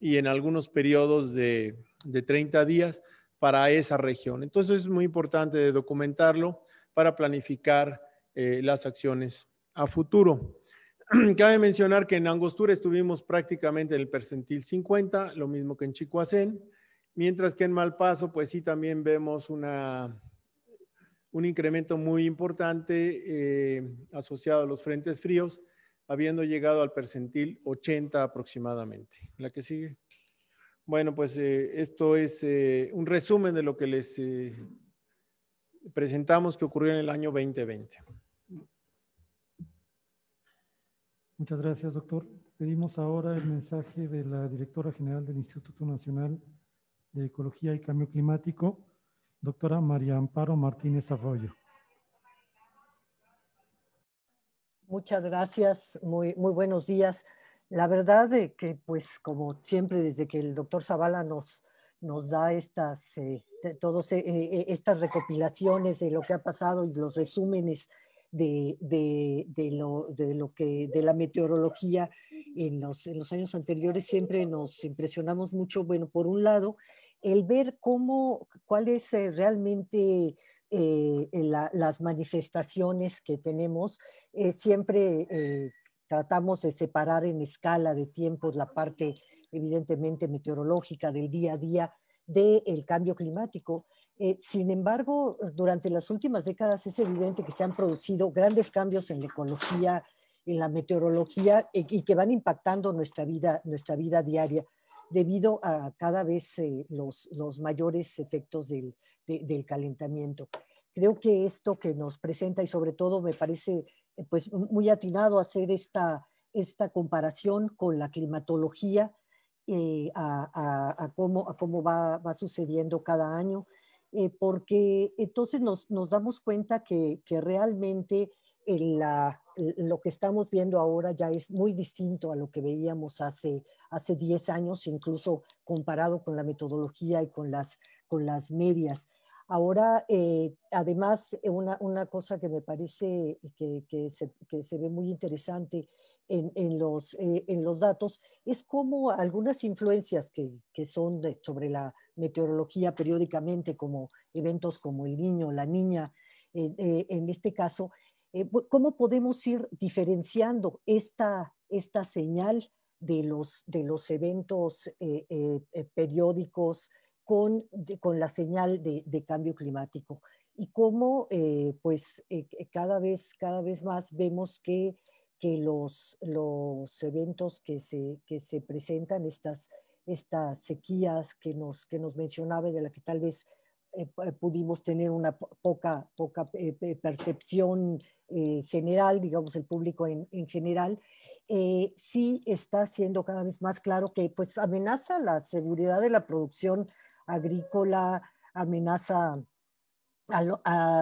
y en algunos periodos de, de 30 días para esa región. Entonces es muy importante documentarlo para planificar eh, las acciones a futuro. Cabe mencionar que en Angostura estuvimos prácticamente en el percentil 50, lo mismo que en Chicoacén. Mientras que en Malpaso, pues sí, también vemos una, un incremento muy importante eh, asociado a los frentes fríos, habiendo llegado al percentil 80 aproximadamente. La que sigue. Bueno, pues eh, esto es eh, un resumen de lo que les presentamos que ocurrió en el año 2020. Muchas gracias, doctor. Pedimos ahora el mensaje de la directora general del Instituto Nacional de Ecología y Cambio Climático, doctora María Amparo Martínez Arroyo. Muchas gracias, muy, muy buenos días. La verdad de que, pues, como siempre, desde que el doctor Zavala nos, nos da estas, eh, todos, eh, eh, estas recopilaciones de lo que ha pasado y los resúmenes de, lo, que, de la meteorología en los, en los años anteriores, siempre nos impresionamos mucho, bueno, por un lado, el ver cómo, cuáles eh, realmente eh, las manifestaciones que tenemos, eh, siempre tratamos de separar en escala de tiempo la parte evidentemente meteorológica del día a día del cambio climático. sin embargo, durante las últimas décadas es evidente que se han producido grandes cambios en la ecología, en la meteorología y que van impactando nuestra vida, nuestra vida diaria debido a cada vez eh, los, mayores efectos del, calentamiento. Creo que esto que nos presenta y sobre todo me parece eh, pues, muy atinado hacer esta, esta comparación con la climatología eh, a, cómo, cómo va, sucediendo cada año, porque entonces nos, damos cuenta que, que realmente en la, lo que estamos viendo ahora ya es muy distinto a lo que veíamos hace, hace 10 años, incluso comparado con la metodología y con las, con las medias. Ahora, eh, además, eh, una, cosa que me parece que, se, ve muy interesante eh, en, los, datos es cómo algunas influencias que, son sobre la meteorología periódicamente, como eventos como el niño, la niña, en este caso, eh, ¿Cómo podemos ir diferenciando esta, señal de los, eventos eh, eh, periódicos con, la señal de, cambio climático? Y cómo pues, cada, vez, cada vez más vemos que, los, eventos que se, presentan, estas, sequías que nos, que nos mencionaba, de la que tal vez eh, eh, pudimos tener una poca, poca eh, percepción general, digamos, el público en, general, sí está siendo cada vez más claro que pues, amenaza la seguridad de la producción agrícola, amenaza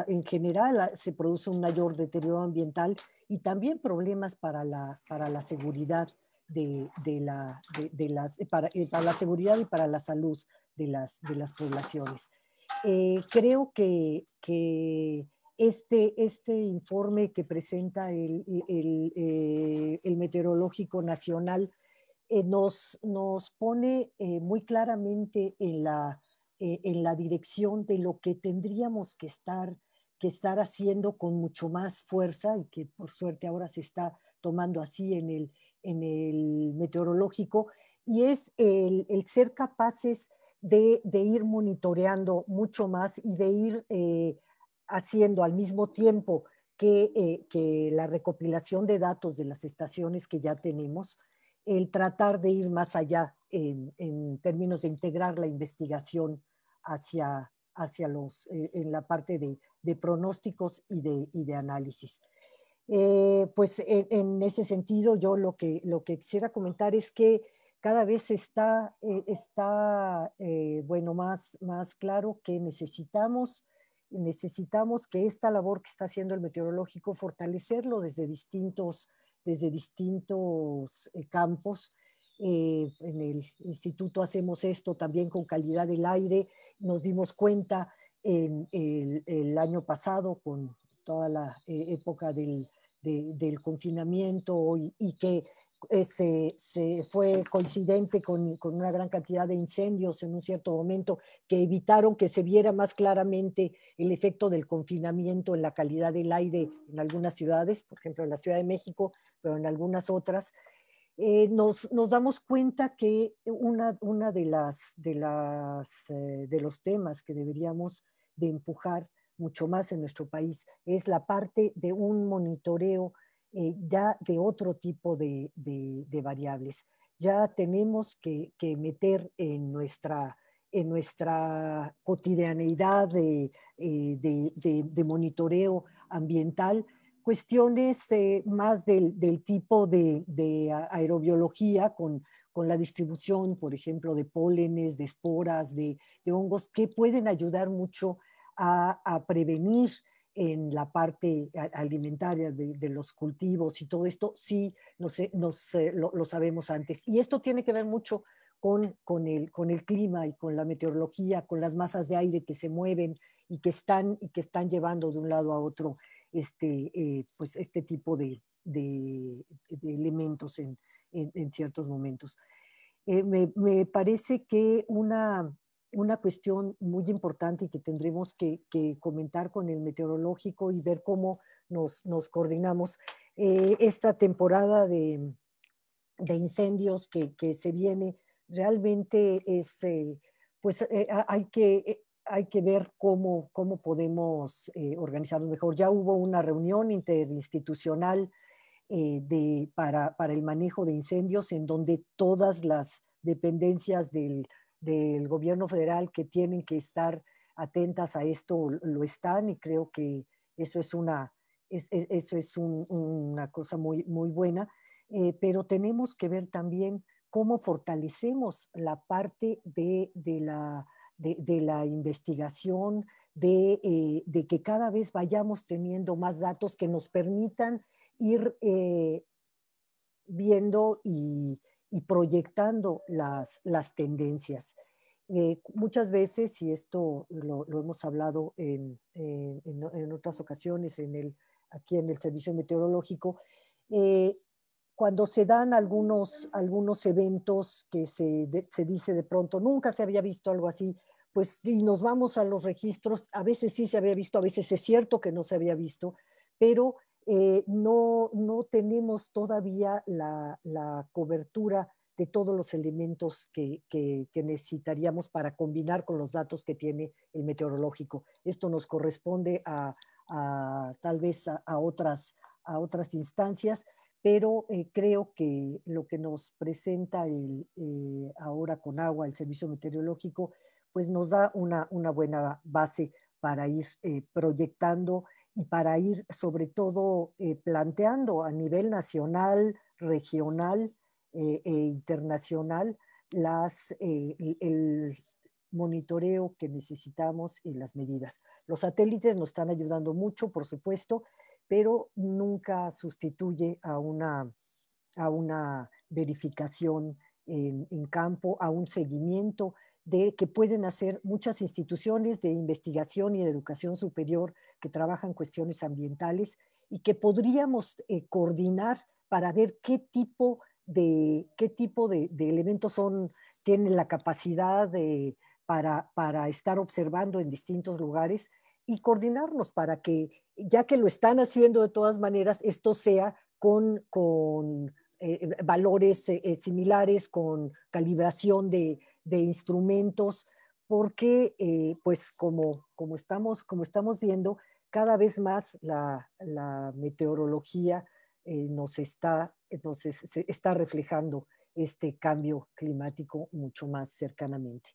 en general, se produce un mayor deterioro ambiental y también problemas para la, seguridad de, para, la seguridad y para la salud de las, de las poblaciones. Eh, creo que, este, este, informe que presenta el, eh, Meteorológico Nacional eh, nos, pone muy claramente en la, dirección de lo que tendríamos que estar, que estar haciendo con mucho más fuerza y que por suerte ahora se está tomando así en el, meteorológico, y es el, el ser capaces de, ir monitoreando mucho más y de ir eh, haciendo al mismo tiempo eh, que, la recopilación de datos de las estaciones que ya tenemos, el tratar de ir más allá en, términos de integrar la investigación hacia, hacia los, eh, en la parte de, de pronósticos y de, análisis. pues en, en, ese sentido, yo lo que, lo que quisiera comentar es que cada vez está, eh, está eh, bueno, más, más claro que necesitamos, necesitamos que esta labor que está haciendo el meteorológico fortalecerlo desde distintos, desde distintos eh, campos. en el instituto hacemos esto también con calidad del aire. Nos dimos cuenta en el, año pasado con toda la época del, confinamiento y que eh, se, fue coincidente con, una gran cantidad de incendios en un cierto momento que evitaron que se viera más claramente el efecto del confinamiento en la calidad del aire en algunas ciudades, por ejemplo en la Ciudad de México, pero en algunas otras. Eh, nos, damos cuenta que uno una de, las, eh, de los temas que deberíamos de empujar mucho más en nuestro país es la parte de un monitoreo eh, ya de otro tipo de, variables. Ya tenemos que, meter en nuestra, en nuestra cotidianeidad de, eh, monitoreo ambiental cuestiones eh, más del, tipo de, aerobiología con, la distribución, por ejemplo, de pólenes, de esporas, de, hongos, que pueden ayudar mucho a prevenir en la parte alimentaria de, los cultivos y todo esto, sí lo, sabemos antes. Y esto tiene que ver mucho con, con, el, con el clima y con la meteorología, con las masas de aire que se mueven y que están, y que están llevando de un lado a otro este, eh, pues este tipo de, elementos en, ciertos momentos. Eh, me, parece que una, una cuestión muy importante que tendremos que, comentar con el meteorológico y ver cómo nos, coordinamos. Eh, esta temporada de, incendios que, se viene realmente es, eh, pues eh, hay, que, hay que ver cómo, cómo podemos organizarnos mejor. Ya hubo una reunión interinstitucional de, para el manejo de incendios en donde todas las dependencias del del gobierno federal que tienen que estar atentas a esto lo están y creo que eso es una, eso es una cosa muy, muy buena, eh, pero tenemos que ver también cómo fortalecemos la parte de, la, de, la, investigación, eh, de, que cada vez vayamos teniendo más datos que nos permitan ir eh, viendo y, y proyectando las, las tendencias. Eh, muchas veces, y esto lo, hemos hablado en, otras ocasiones en el, aquí en el Servicio Meteorológico, eh, cuando se dan algunos, algunos eventos que se, dice de pronto, nunca se había visto algo así, pues si nos vamos a los registros, a veces sí se había visto, a veces es cierto que no se había visto, pero eh, no, tenemos todavía la, cobertura de todos los elementos que, que, necesitaríamos para combinar con los datos que tiene el meteorológico. Esto nos corresponde a, tal vez a, otras, instancias, pero eh, creo que lo que nos presenta eh, ahora con agua el servicio meteorológico, pues nos da una, buena base para ir proyectando y para ir sobre todo eh, planteando a nivel nacional, regional eh, e internacional eh, el, monitoreo que necesitamos y las medidas. Los satélites nos están ayudando mucho, por supuesto, pero nunca sustituye a una, a una verificación en campo, a un seguimiento de que pueden hacer muchas instituciones de investigación y de educación superior que trabajan cuestiones ambientales y que podríamos eh, coordinar para ver qué tipo de, qué tipo de, elementos son, tienen la capacidad de, para, para estar observando en distintos lugares y coordinarnos para que, ya que lo están haciendo de todas maneras, esto sea con, con eh, valores eh, similares, con calibración de, de instrumentos, porque eh, pues como, como, estamos, como estamos viendo, cada vez más la, meteorología eh, nos, está, nos está reflejando este cambio climático mucho más cercanamente.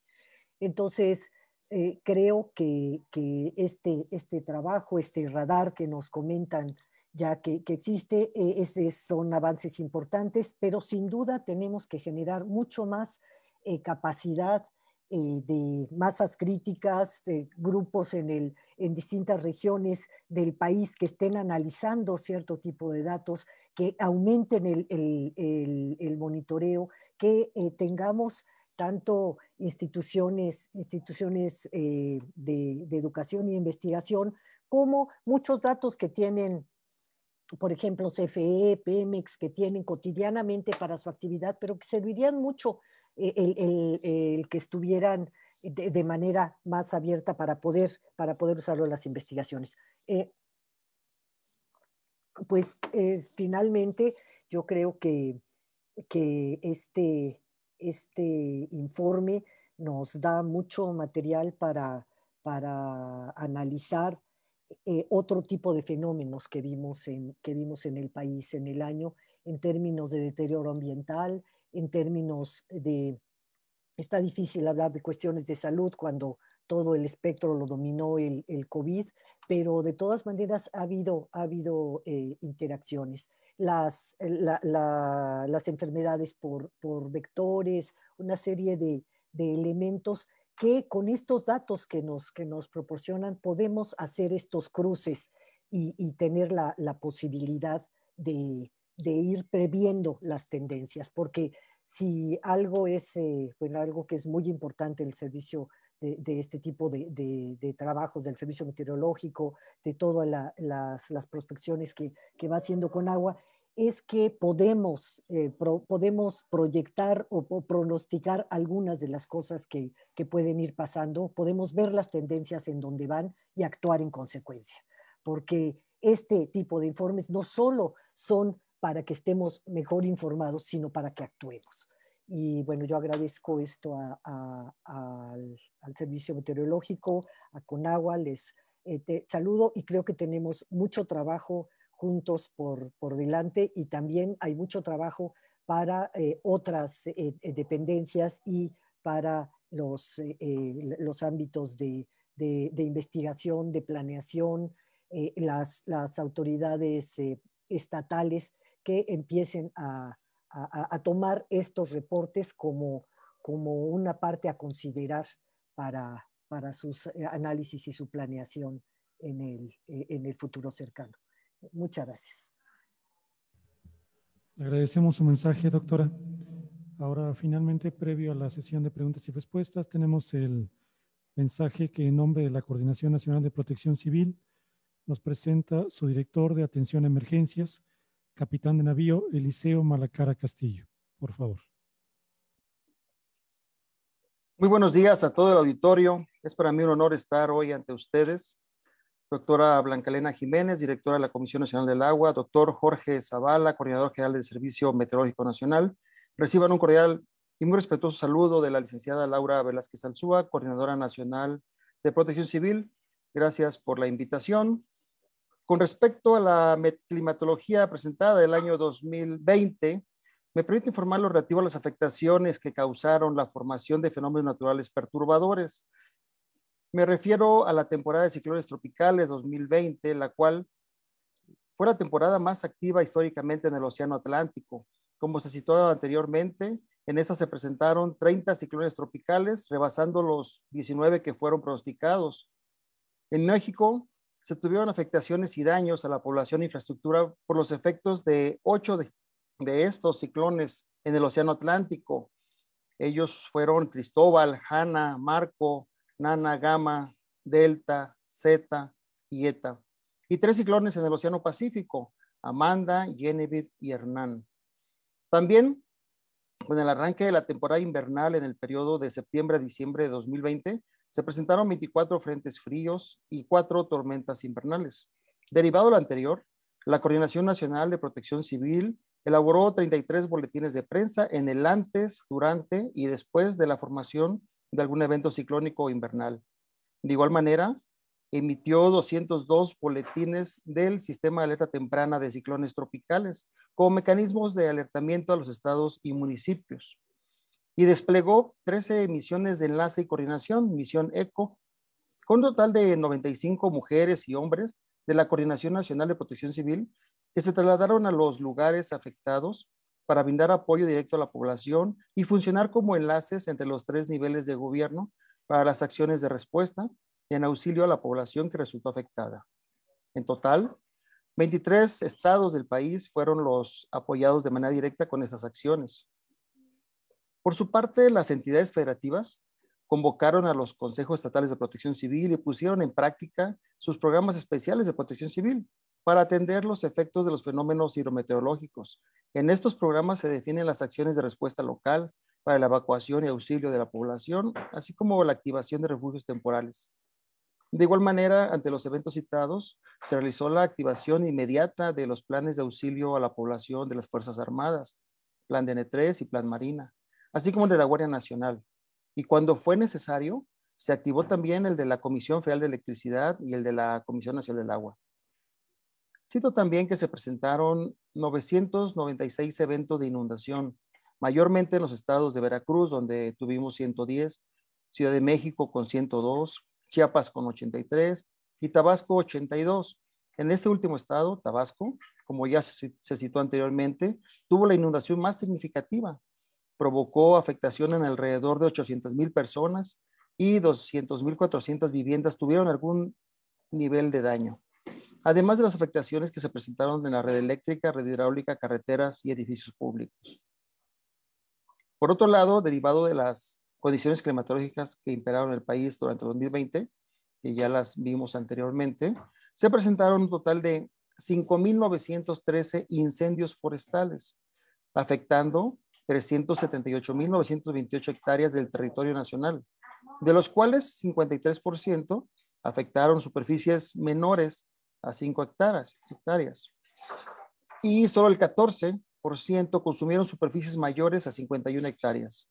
Entonces, eh, creo que, que, este, este trabajo, este radar que nos comentan ya que, existe, son avances importantes, pero sin duda tenemos que generar mucho más eh, capacidad eh, de masas críticas, de grupos en, el, distintas regiones del país que estén analizando cierto tipo de datos, que aumenten el, monitoreo, que eh, tengamos tanto instituciones, instituciones de, de educación y investigación, como muchos datos que tienen por ejemplo, CFE, Pemex, que tienen cotidianamente para su actividad, pero que servirían mucho e, el, que estuvieran de, manera más abierta para poder, para poder usarlo en las investigaciones. Eh, pues eh, finalmente yo creo que, este, este, informe nos da mucho material para, analizar eh, otro tipo de fenómenos que vimos, en, que vimos en el país en el año en términos de deterioro ambiental, en términos de, está difícil hablar de cuestiones de salud cuando todo el espectro lo dominó el, el COVID, pero de todas maneras ha habido, ha habido eh, interacciones. Las, las enfermedades por, por, vectores, una serie de, de elementos que con estos datos que nos, que nos proporcionan podemos hacer estos cruces y, y tener la, la posibilidad de, de ir previendo las tendencias, porque si algo es, bueno, eh, pues, algo que es muy importante el servicio de, este tipo de, trabajos, del servicio meteorológico, de todas las, prospecciones que, va haciendo con agua, es que podemos, eh, podemos proyectar o, pronosticar algunas de las cosas que, que pueden ir pasando, podemos ver las tendencias en donde van y actuar en consecuencia, porque este tipo de informes no solo son para que estemos mejor informados, sino para que actuemos. Y bueno, yo agradezco esto al, Servicio Meteorológico, a Conagua, les eh, saludo y creo que tenemos mucho trabajo juntos por, por delante y también hay mucho trabajo para eh, otras eh, dependencias y para los, los ámbitos de, de, de, investigación, de planeación, las, las autoridades estatales que empiecen a, tomar estos reportes como, una parte a considerar para, sus eh, análisis y su planeación en el, eh, en el futuro cercano. Muchas gracias. Agradecemos su mensaje, doctora. Ahora, finalmente, previo a la sesión de preguntas y respuestas, tenemos el mensaje que en nombre de la Coordinación Nacional de Protección Civil nos presenta su director de Atención a Emergencias, capitán de navío Eliseo Malacara Castillo. Por favor. Muy buenos días a todo el auditorio. Es para mí un honor estar hoy ante ustedes. Doctora Blancalena Jiménez, directora de la Comisión Nacional del Agua, doctor Jorge Zavala, coordinador general del Servicio Meteorológico Nacional. Reciban un cordial y muy respetuoso saludo de la licenciada Laura Velázquez Alzúa, coordinadora nacional de Protección Civil. Gracias por la invitación. Con respecto a la climatología presentada del año 2020, me permite informar lo relativo a las afectaciones que causaron la formación de fenómenos naturales perturbadores. Me refiero a la temporada de ciclones tropicales 2020, la cual fue la temporada más activa históricamente en el Océano Atlántico. Como se citó anteriormente, en esta se presentaron 30 ciclones tropicales, rebasando los 19 que fueron pronosticados. En México, se tuvieron afectaciones y daños a la población e infraestructura por los efectos de ocho de, estos ciclones en el Océano Atlántico. Ellos fueron Cristóbal, Hanna, Marco, Nana, Gama, Delta, Zeta y Eta. Y tres ciclones en el Océano Pacífico, Amanda, Genevieve y Hernán. También, con el arranque de la temporada invernal en el periodo de septiembre a diciembre de 2020, se presentaron 24 frentes fríos y 4 tormentas invernales. Derivado de lo anterior, la Coordinación Nacional de Protección Civil elaboró 33 boletines de prensa en el antes, durante y después de la formación de algún evento ciclónico o invernal. De igual manera, emitió 202 boletines del Sistema de Alerta Temprana de Ciclones Tropicales como mecanismos de alertamiento a los estados y municipios y desplegó 13 misiones de enlace y coordinación, misión ECO, con un total de 95 mujeres y hombres de la Coordinación Nacional de Protección Civil que se trasladaron a los lugares afectados para brindar apoyo directo a la población y funcionar como enlaces entre los tres niveles de gobierno para las acciones de respuesta en auxilio a la población que resultó afectada. En total, 23 estados del país fueron los apoyados de manera directa con estas acciones. Por su parte, las entidades federativas convocaron a los consejos estatales de protección civil y pusieron en práctica sus programas especiales de protección civil para atender los efectos de los fenómenos hidrometeorológicos. En estos programas se definen las acciones de respuesta local para la evacuación y auxilio de la población, así como la activación de refugios temporales. De igual manera, ante los eventos citados, se realizó la activación inmediata de los planes de auxilio a la población de las Fuerzas Armadas, Plan DN3 y Plan Marina, así como el de la Guardia Nacional. Y cuando fue necesario, se activó también el de la Comisión Federal de Electricidad y el de la Comisión Nacional del Agua. Cito también que se presentaron 996 eventos de inundación, mayormente en los estados de Veracruz, donde tuvimos 110, Ciudad de México con 102, Chiapas con 83 y Tabasco 82. En este último estado, Tabasco, como ya se citó anteriormente, tuvo la inundación más significativa, provocó afectación en alrededor de 800.000 mil personas y 200.400 viviendas tuvieron algún nivel de daño. Además de las afectaciones que se presentaron en la red eléctrica, red hidráulica, carreteras y edificios públicos. Por otro lado, derivado de las condiciones climatológicas que imperaron el país durante 2020, que ya las vimos anteriormente, se presentaron un total de 5.913 incendios forestales, afectando 378.928 hectáreas del territorio nacional, de los cuales 53% afectaron superficies menores a 5 hectáreas, Y solo el 14% consumieron superficies mayores a 51 hectáreas.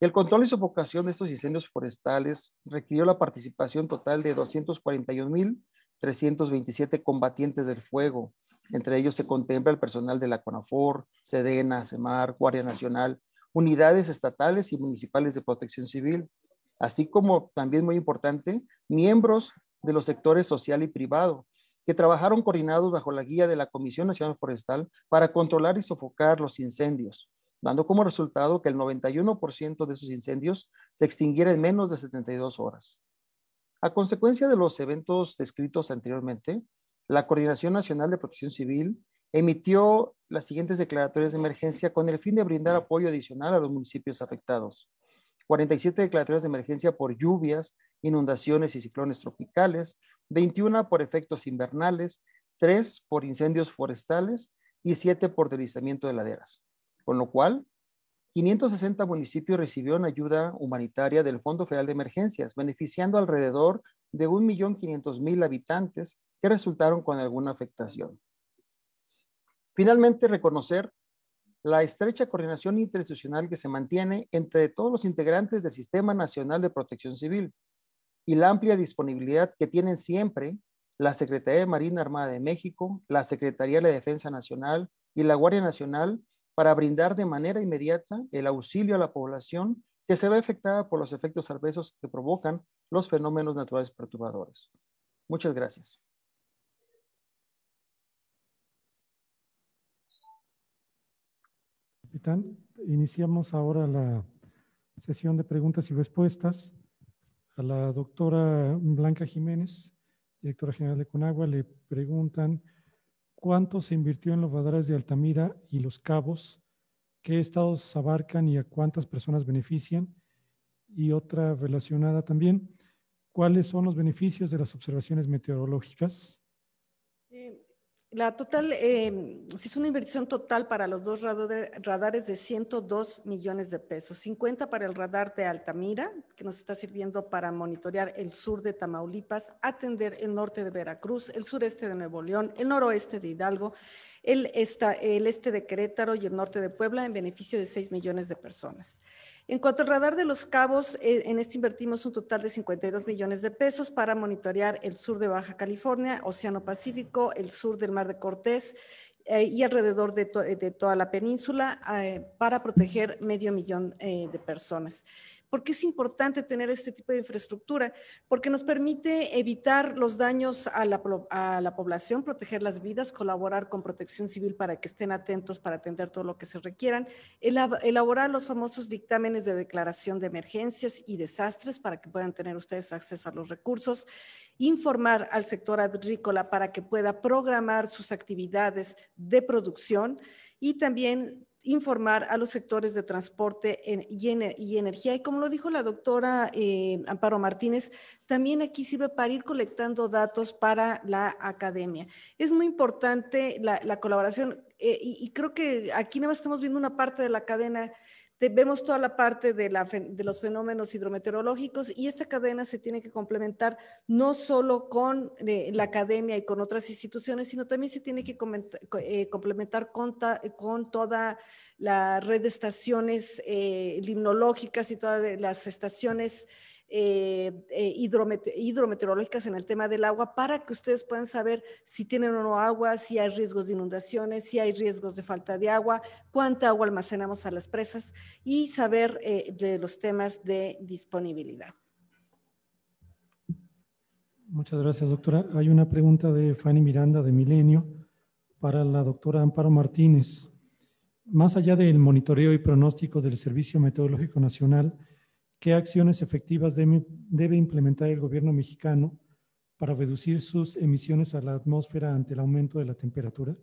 El control y sofocación de estos incendios forestales requirió la participación total de 241.327 combatientes del fuego, entre ellos se contempla el personal de la CONAFOR, SEDENA, CEMAR, Guardia Nacional, unidades estatales y municipales de protección civil, así como también muy importante, miembros de los sectores social y privado, que trabajaron coordinados bajo la guía de la Comisión Nacional Forestal para controlar y sofocar los incendios, dando como resultado que el 91% de esos incendios se extinguiera en menos de 72 horas. A consecuencia de los eventos descritos anteriormente, la Coordinación Nacional de Protección Civil emitió las siguientes declaratorias de emergencia con el fin de brindar apoyo adicional a los municipios afectados. 47 declaratorias de emergencia por lluvias, inundaciones y ciclones tropicales, 21 por efectos invernales, 3 por incendios forestales y 7 por deslizamiento de laderas. Con lo cual, 560 municipios recibieron ayuda humanitaria del Fondo Federal de Emergencias, beneficiando alrededor de 1.500.000 habitantes que resultaron con alguna afectación. Finalmente, reconocer la estrecha coordinación interinstitucional que se mantiene entre todos los integrantes del Sistema Nacional de Protección Civil y la amplia disponibilidad que tienen siempre la Secretaría de Marina Armada de México, la Secretaría de la Defensa Nacional y la Guardia Nacional para brindar de manera inmediata el auxilio a la población que se ve afectada por los efectos adversos que provocan los fenómenos naturales perturbadores. Muchas gracias. capitán. Iniciamos ahora la sesión de preguntas y respuestas. A la doctora Blanca Jiménez, directora general de Conagua, le preguntan cuánto se invirtió en los radares de Altamira y Los Cabos, qué estados abarcan y a cuántas personas benefician. Y otra relacionada también, cuáles son los beneficios de las observaciones meteorológicas. Eh, la total, eh, se una inversión total para los dos radares de 102 millones de pesos, 50 para el radar de Altamira, que nos está sirviendo para monitorear el sur de Tamaulipas, atender el norte de Veracruz, el sureste de Nuevo León, el noroeste de Hidalgo, el, el este de Querétaro y el norte de Puebla, en beneficio de 6 millones de personas. En cuanto al radar de los cabos, eh, en este invertimos un total de 52 millones de pesos para monitorear el sur de Baja California, Océano Pacífico, el sur del Mar de Cortés eh, y alrededor de, toda la península eh, para proteger medio millón de personas. ¿Por qué es importante tener este tipo de infraestructura? Porque nos permite evitar los daños a la, población, proteger las vidas, colaborar con protección civil para que estén atentos para atender todo lo que se requieran, elaborar los famosos dictámenes de declaración de emergencias y desastres para que puedan tener ustedes acceso a los recursos, informar al sector agrícola para que pueda programar sus actividades de producción y también informar a los sectores de transporte y, energía. Y como lo dijo la doctora eh, Amparo Martínez, también aquí sirve para ir colectando datos para la academia. Es muy importante la, colaboración eh, y, y, creo que aquí nada más estamos viendo una parte de la cadena vemos toda la parte de, la, los fenómenos hidrometeorológicos y esta cadena se tiene que complementar no solo con eh, la academia y con otras instituciones, sino también se tiene que eh, complementar con, toda la red de estaciones eh, limnológicas y todas las estaciones eh, eh, hidrometeorológicas en el tema del agua para que ustedes puedan saber si tienen o no agua, si hay riesgos de inundaciones, si hay riesgos de falta de agua, cuánta agua almacenamos a las presas y saber eh, de los temas de disponibilidad. Muchas gracias, doctora. Hay una pregunta de Fanny Miranda de Milenio para la doctora Amparo Martínez. Más allá del monitoreo y pronóstico del Servicio Meteorológico Nacional, ¿Qué acciones efectivas debe, implementar el gobierno mexicano para reducir sus emisiones a la atmósfera ante el aumento de la temperatura?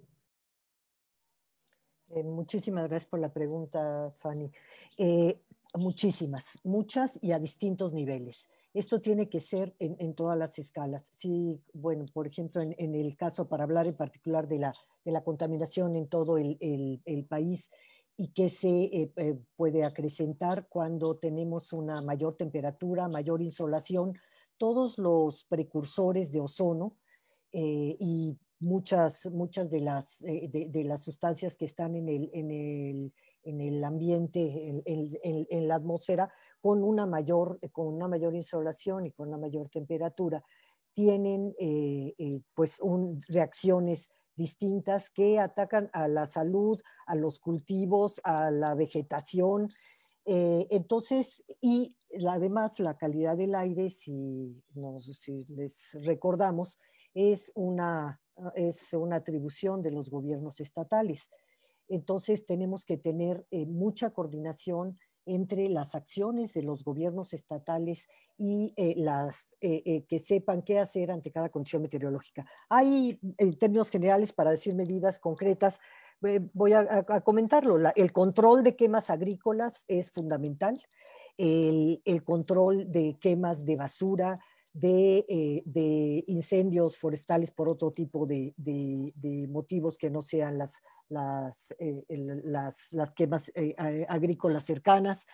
Eh, muchísimas gracias por la pregunta, Fanny. Eh, muchísimas, muchas y a distintos niveles. Esto tiene que ser en, todas las escalas. Sí, bueno, por ejemplo, en, el caso, para hablar en particular de la, contaminación en todo el, el, el país, y que se eh, eh, puede acrecentar cuando tenemos una mayor temperatura, mayor insolación, todos los precursores de ozono eh, y muchas, muchas de, las, de, las sustancias que están en el, ambiente, en, la atmósfera, con una, mayor, con una mayor insolación y con una mayor temperatura, tienen pues reacciones distintas que atacan a la salud, a los cultivos, a la vegetación. Eh, entonces, y además la calidad del aire, si, les recordamos, es una, es una atribución de los gobiernos estatales. Entonces, tenemos que tener eh, mucha coordinación entre las acciones de los gobiernos estatales y eh, las eh, eh, que sepan qué hacer ante cada condición meteorológica. Hay, en términos generales, para decir medidas concretas, voy a, comentarlo, el control de quemas agrícolas es fundamental, el control de quemas de basura, eh, de, incendios forestales por otro tipo de, motivos que no sean las, las, eh, las, quemas eh, agrícolas cercanas.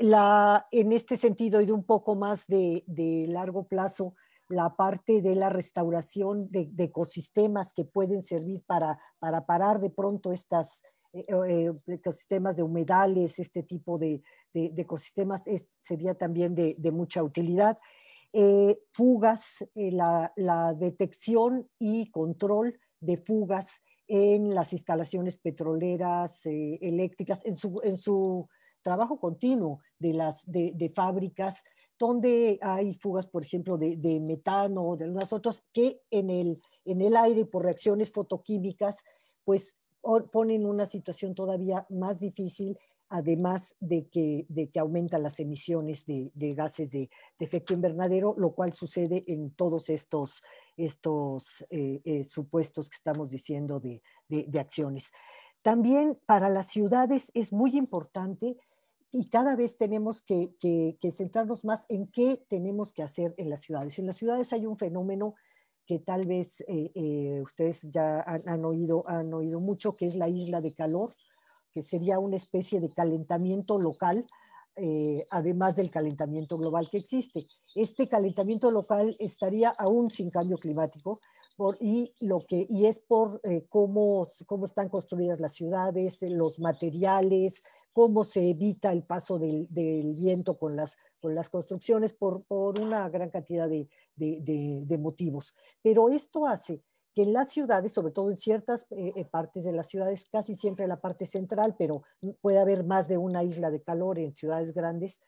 La, en este sentido, y de un poco más de, largo plazo, la parte de la restauración de, ecosistemas que pueden servir para, para parar de pronto estos ecosistemas de humedales, este tipo de, ecosistemas sería también de, mucha utilidad. Eh, fugas, eh, la, detección y control de fugas en las instalaciones petroleras, eh, eléctricas, en su, trabajo continuo de, las, de, fábricas, donde hay fugas, por ejemplo, de, metano o de algunas otras, que en el, en el aire por reacciones fotoquímicas, pues ponen una situación todavía más difícil además de que, de aumentan las emisiones de, gases de, efecto invernadero, lo cual sucede en todos estos, eh, eh, supuestos que estamos diciendo de, acciones. También para las ciudades es muy importante y cada vez tenemos que, centrarnos más en qué tenemos que hacer en las ciudades. En las ciudades hay un fenómeno que tal vez eh, ustedes ya han oído mucho, que es la isla de calor, que sería una especie de calentamiento local, eh, además del calentamiento global que existe. Este calentamiento local estaría aún sin cambio climático y, lo que, y es por eh, cómo, cómo están construidas las ciudades, los materiales, cómo se evita el paso del, viento con las, con las construcciones por, por una gran cantidad de, de, de motivos. Pero esto hace que en las ciudades, sobre todo en ciertas eh, eh, partes de las ciudades, casi siempre la parte central, pero puede haber más de una isla de calor en ciudades grandes,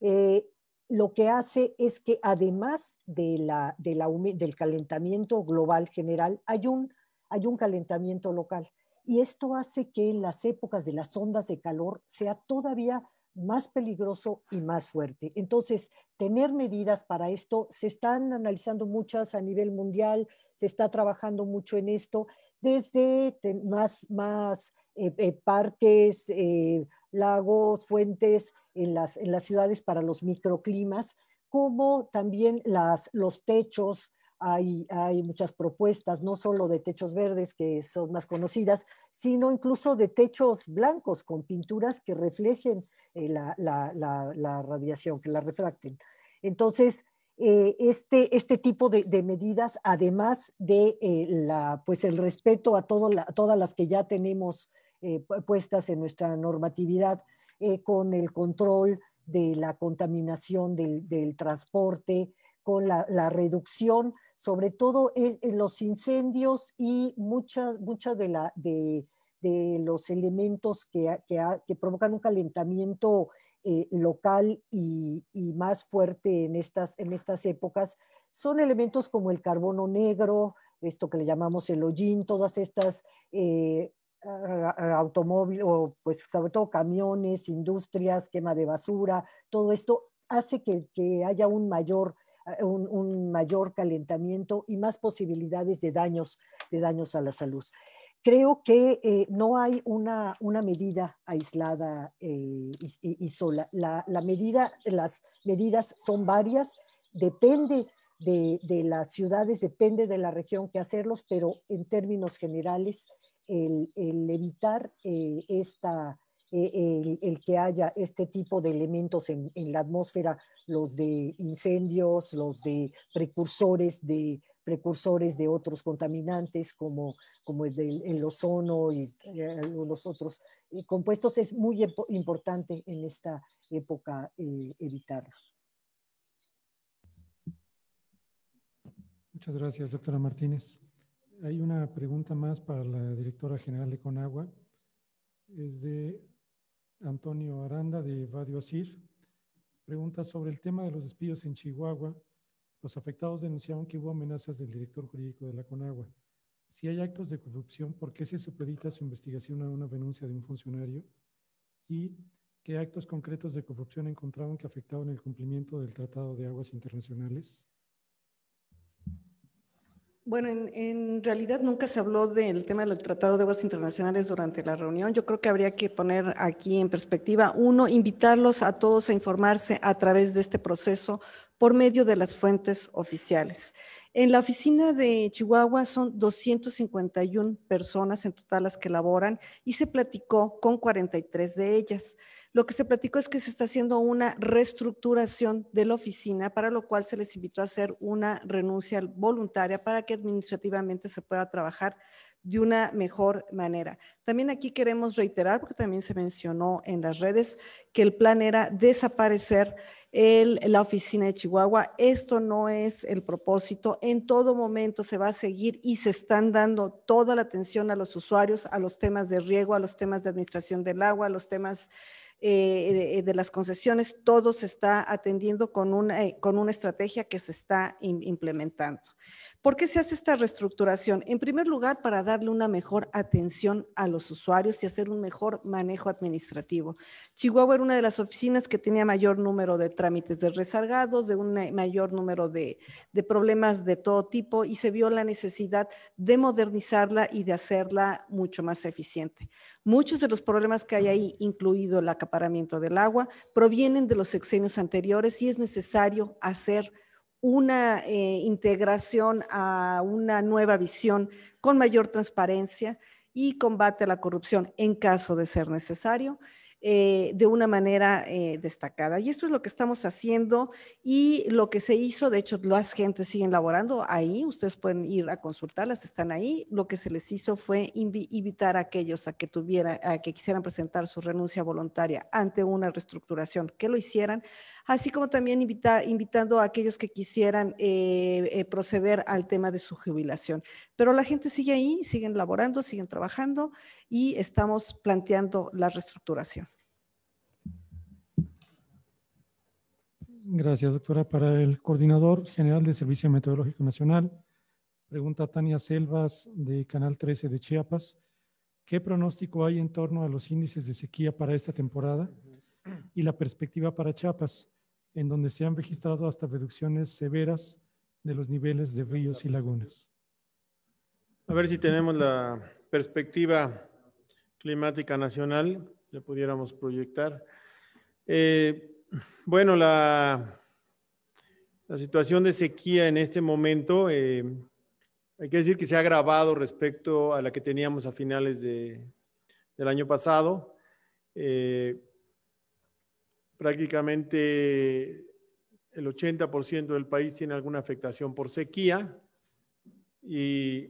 eh, lo que hace es que además de la, del calentamiento global general, hay un, hay un calentamiento local. Y esto hace que en las épocas de las ondas de calor sea todavía más peligroso y más fuerte. Entonces, tener medidas para esto, se están analizando muchas a nivel mundial, se está trabajando mucho en esto, desde más, más eh, eh, parques, eh, lagos, fuentes en las, en las ciudades para los microclimas, como también las, los techos. Hay, hay muchas propuestas, no solo de techos verdes, que son más conocidas, sino incluso de techos blancos con pinturas que reflejen eh, la, radiación, que la refracten. Entonces, eh, este, este, tipo de, medidas, además de eh, pues, el respeto a, todas las que ya tenemos puestas en nuestra normatividad, con el control de la contaminación del transporte, con la reducción sobre todo en eh, eh, los incendios y muchas muchas de, de, los elementos que, provocan un calentamiento eh, local y, más fuerte en estas, en estas épocas son elementos como el carbono negro, esto que le llamamos el hollín, todas estas automóviles, o pues sobre todo camiones, industrias, quema de basura, todo esto hace que haya un mayor eh, un, mayor calentamiento y más posibilidades de daños, de daños a la salud. Creo que eh, no hay una, medida aislada eh, y, sola. La, medida, las medidas son varias, depende de, las ciudades, depende de la región que hacerlos, pero en términos generales, el, evitar esta eh, el, que haya este tipo de elementos en, la atmósfera, los de incendios, los de precursores de precursores de otros contaminantes como, como el, ozono y los otros compuestos, es muy importante en esta época eh, evitarlos. Muchas gracias, doctora Martínez. Hay una pregunta más para la directora general de Conagua. Es de Antonio Aranda de Asir, pregunta sobre el tema de los despidos en Chihuahua. Los afectados denunciaron que hubo amenazas del director jurídico de la Conagua. Si hay actos de corrupción, ¿por qué se supedita su investigación a una denuncia de un funcionario? ¿Y qué actos concretos de corrupción encontraron que afectaron el cumplimiento del Tratado de Aguas Internacionales? Bueno, en, realidad nunca se habló del tema del Tratado de Aguas Internacionales durante la reunión. Yo creo que habría que poner aquí en perspectiva, uno, invitarlos a todos a informarse a través de este proceso por medio de las fuentes oficiales. En la oficina de Chihuahua son 251 personas en total las que laboran y se platicó con 43 de ellas. Lo que se platicó es que se está haciendo una reestructuración de la oficina, para lo cual se les invitó a hacer una renuncia voluntaria para que administrativamente se pueda trabajar de una mejor manera. También aquí queremos reiterar, porque también se mencionó en las redes, que el plan era desaparecer el, la oficina de Chihuahua. Esto no es el propósito. En todo momento se va a seguir y se están dando toda la atención a los usuarios, a los temas de riego, a los temas de administración del agua, a los temas eh, eh, de, las concesiones, todo se está atendiendo con una, eh, estrategia que se está implementando. ¿Por qué se hace esta reestructuración? En primer lugar, para darle una mejor atención a los usuarios y hacer un mejor manejo administrativo. Chihuahua era una de las oficinas que tenía mayor número de trámites de resargados, de un mayor número de problemas de todo tipo y se vio la necesidad de modernizarla y de hacerla mucho más eficiente. Muchos de los problemas que hay ahí, incluido el acaparamiento del agua, provienen de los sexenios anteriores y es necesario hacer una eh, integración a una nueva visión con mayor transparencia y combate a la corrupción en caso de ser necesario eh, de una manera eh, destacada. Y esto es lo que estamos haciendo y lo que se hizo, de hecho, las gentes siguen laborando ahí, ustedes pueden ir a consultarlas, están ahí. Lo que se les hizo fue invitar a aquellos a que tuviera, a que quisieran presentar su renuncia voluntaria ante una reestructuración, que lo hicieran así como también invitando a aquellos que quisieran eh, eh, proceder al tema de su jubilación. Pero la gente sigue ahí, siguen laborando, siguen trabajando y estamos planteando la reestructuración. Gracias, doctora. Para el coordinador general de Servicio Meteorológico Nacional, pregunta Tania Selvas de Canal 13 de Chiapas. ¿Qué pronóstico hay en torno a los índices de sequía para esta temporada? y la perspectiva para Chiapas, en donde se han registrado hasta reducciones severas de los niveles de ríos y lagunas. A ver si tenemos la perspectiva climática nacional, la pudiéramos proyectar. Eh, bueno, la, la, situación de sequía en este momento, eh, hay que decir que se ha agravado respecto a la que teníamos a finales del año pasado. Eh, prácticamente el 80% del país tiene alguna afectación por sequía y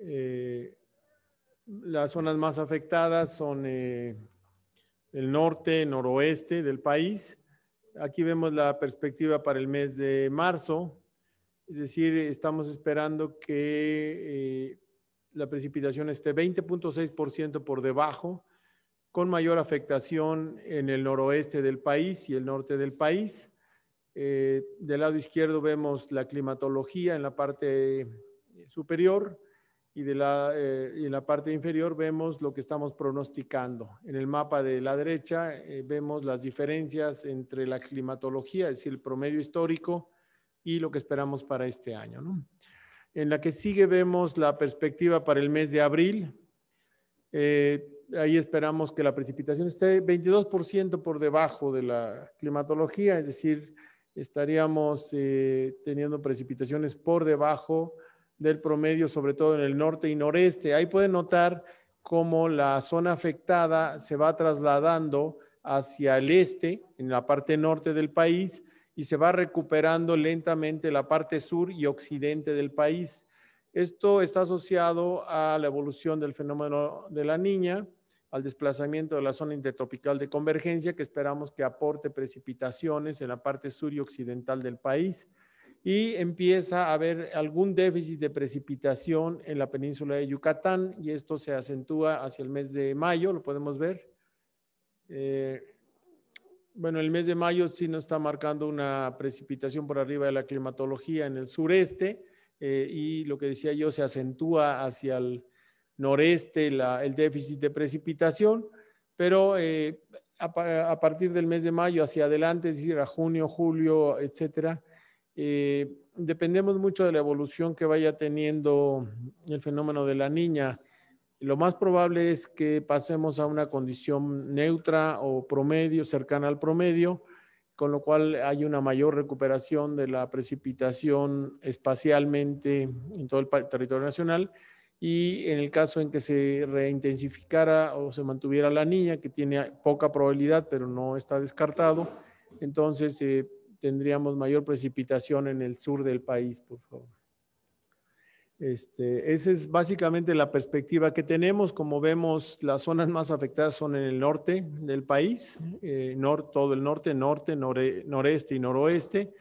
eh, las zonas más afectadas son eh, el norte, noroeste del país. Aquí vemos la perspectiva para el mes de marzo, es decir, estamos esperando que eh, la precipitación esté 20.6% por debajo con mayor afectación en el noroeste del país y el norte del país. Eh, del lado izquierdo vemos la climatología en la parte superior y, de la, eh, en la parte inferior vemos lo que estamos pronosticando. En el mapa de la derecha eh, vemos las diferencias entre la climatología, es decir, el promedio histórico y lo que esperamos para este año. En la que sigue vemos la perspectiva para el mes de abril ahí esperamos que la precipitación esté 22% por debajo de la climatología, es decir, estaríamos eh, teniendo precipitaciones por debajo del promedio, sobre todo en el norte y noreste. Ahí pueden notar cómo la zona afectada se va trasladando hacia el este, en la parte norte del país, y se va recuperando lentamente la parte sur y occidente del país. Esto está asociado a la evolución del fenómeno de la niña, al desplazamiento de la zona intertropical de convergencia que esperamos que aporte precipitaciones en la parte sur y occidental del país y empieza a haber algún déficit de precipitación en la península de Yucatán y esto se acentúa hacia el mes de mayo, lo podemos ver. Eh, bueno, el mes de mayo sí nos está marcando una precipitación por arriba de la climatología en el sureste, eh, y lo que decía yo, se acentúa hacia el noreste el déficit de precipitación, pero eh, a, partir del mes de mayo hacia adelante, es decir, a junio, julio, etcétera, eh, dependemos mucho de la evolución que vaya teniendo el fenómeno de la niña. Lo más probable es que pasemos a una condición neutra o promedio, cercana al promedio, con lo cual hay una mayor recuperación de la precipitación espacialmente en todo el territorio nacional. Y en el caso en que se reintensificara o se mantuviera la niña, que tiene poca probabilidad, pero no está descartado, entonces eh, tendríamos mayor precipitación en el sur del país, por favor. Este, esa es básicamente la perspectiva que tenemos. Como vemos, las zonas más afectadas son en el norte del país, eh, nor, todo el norte, norte, noreste y noroeste,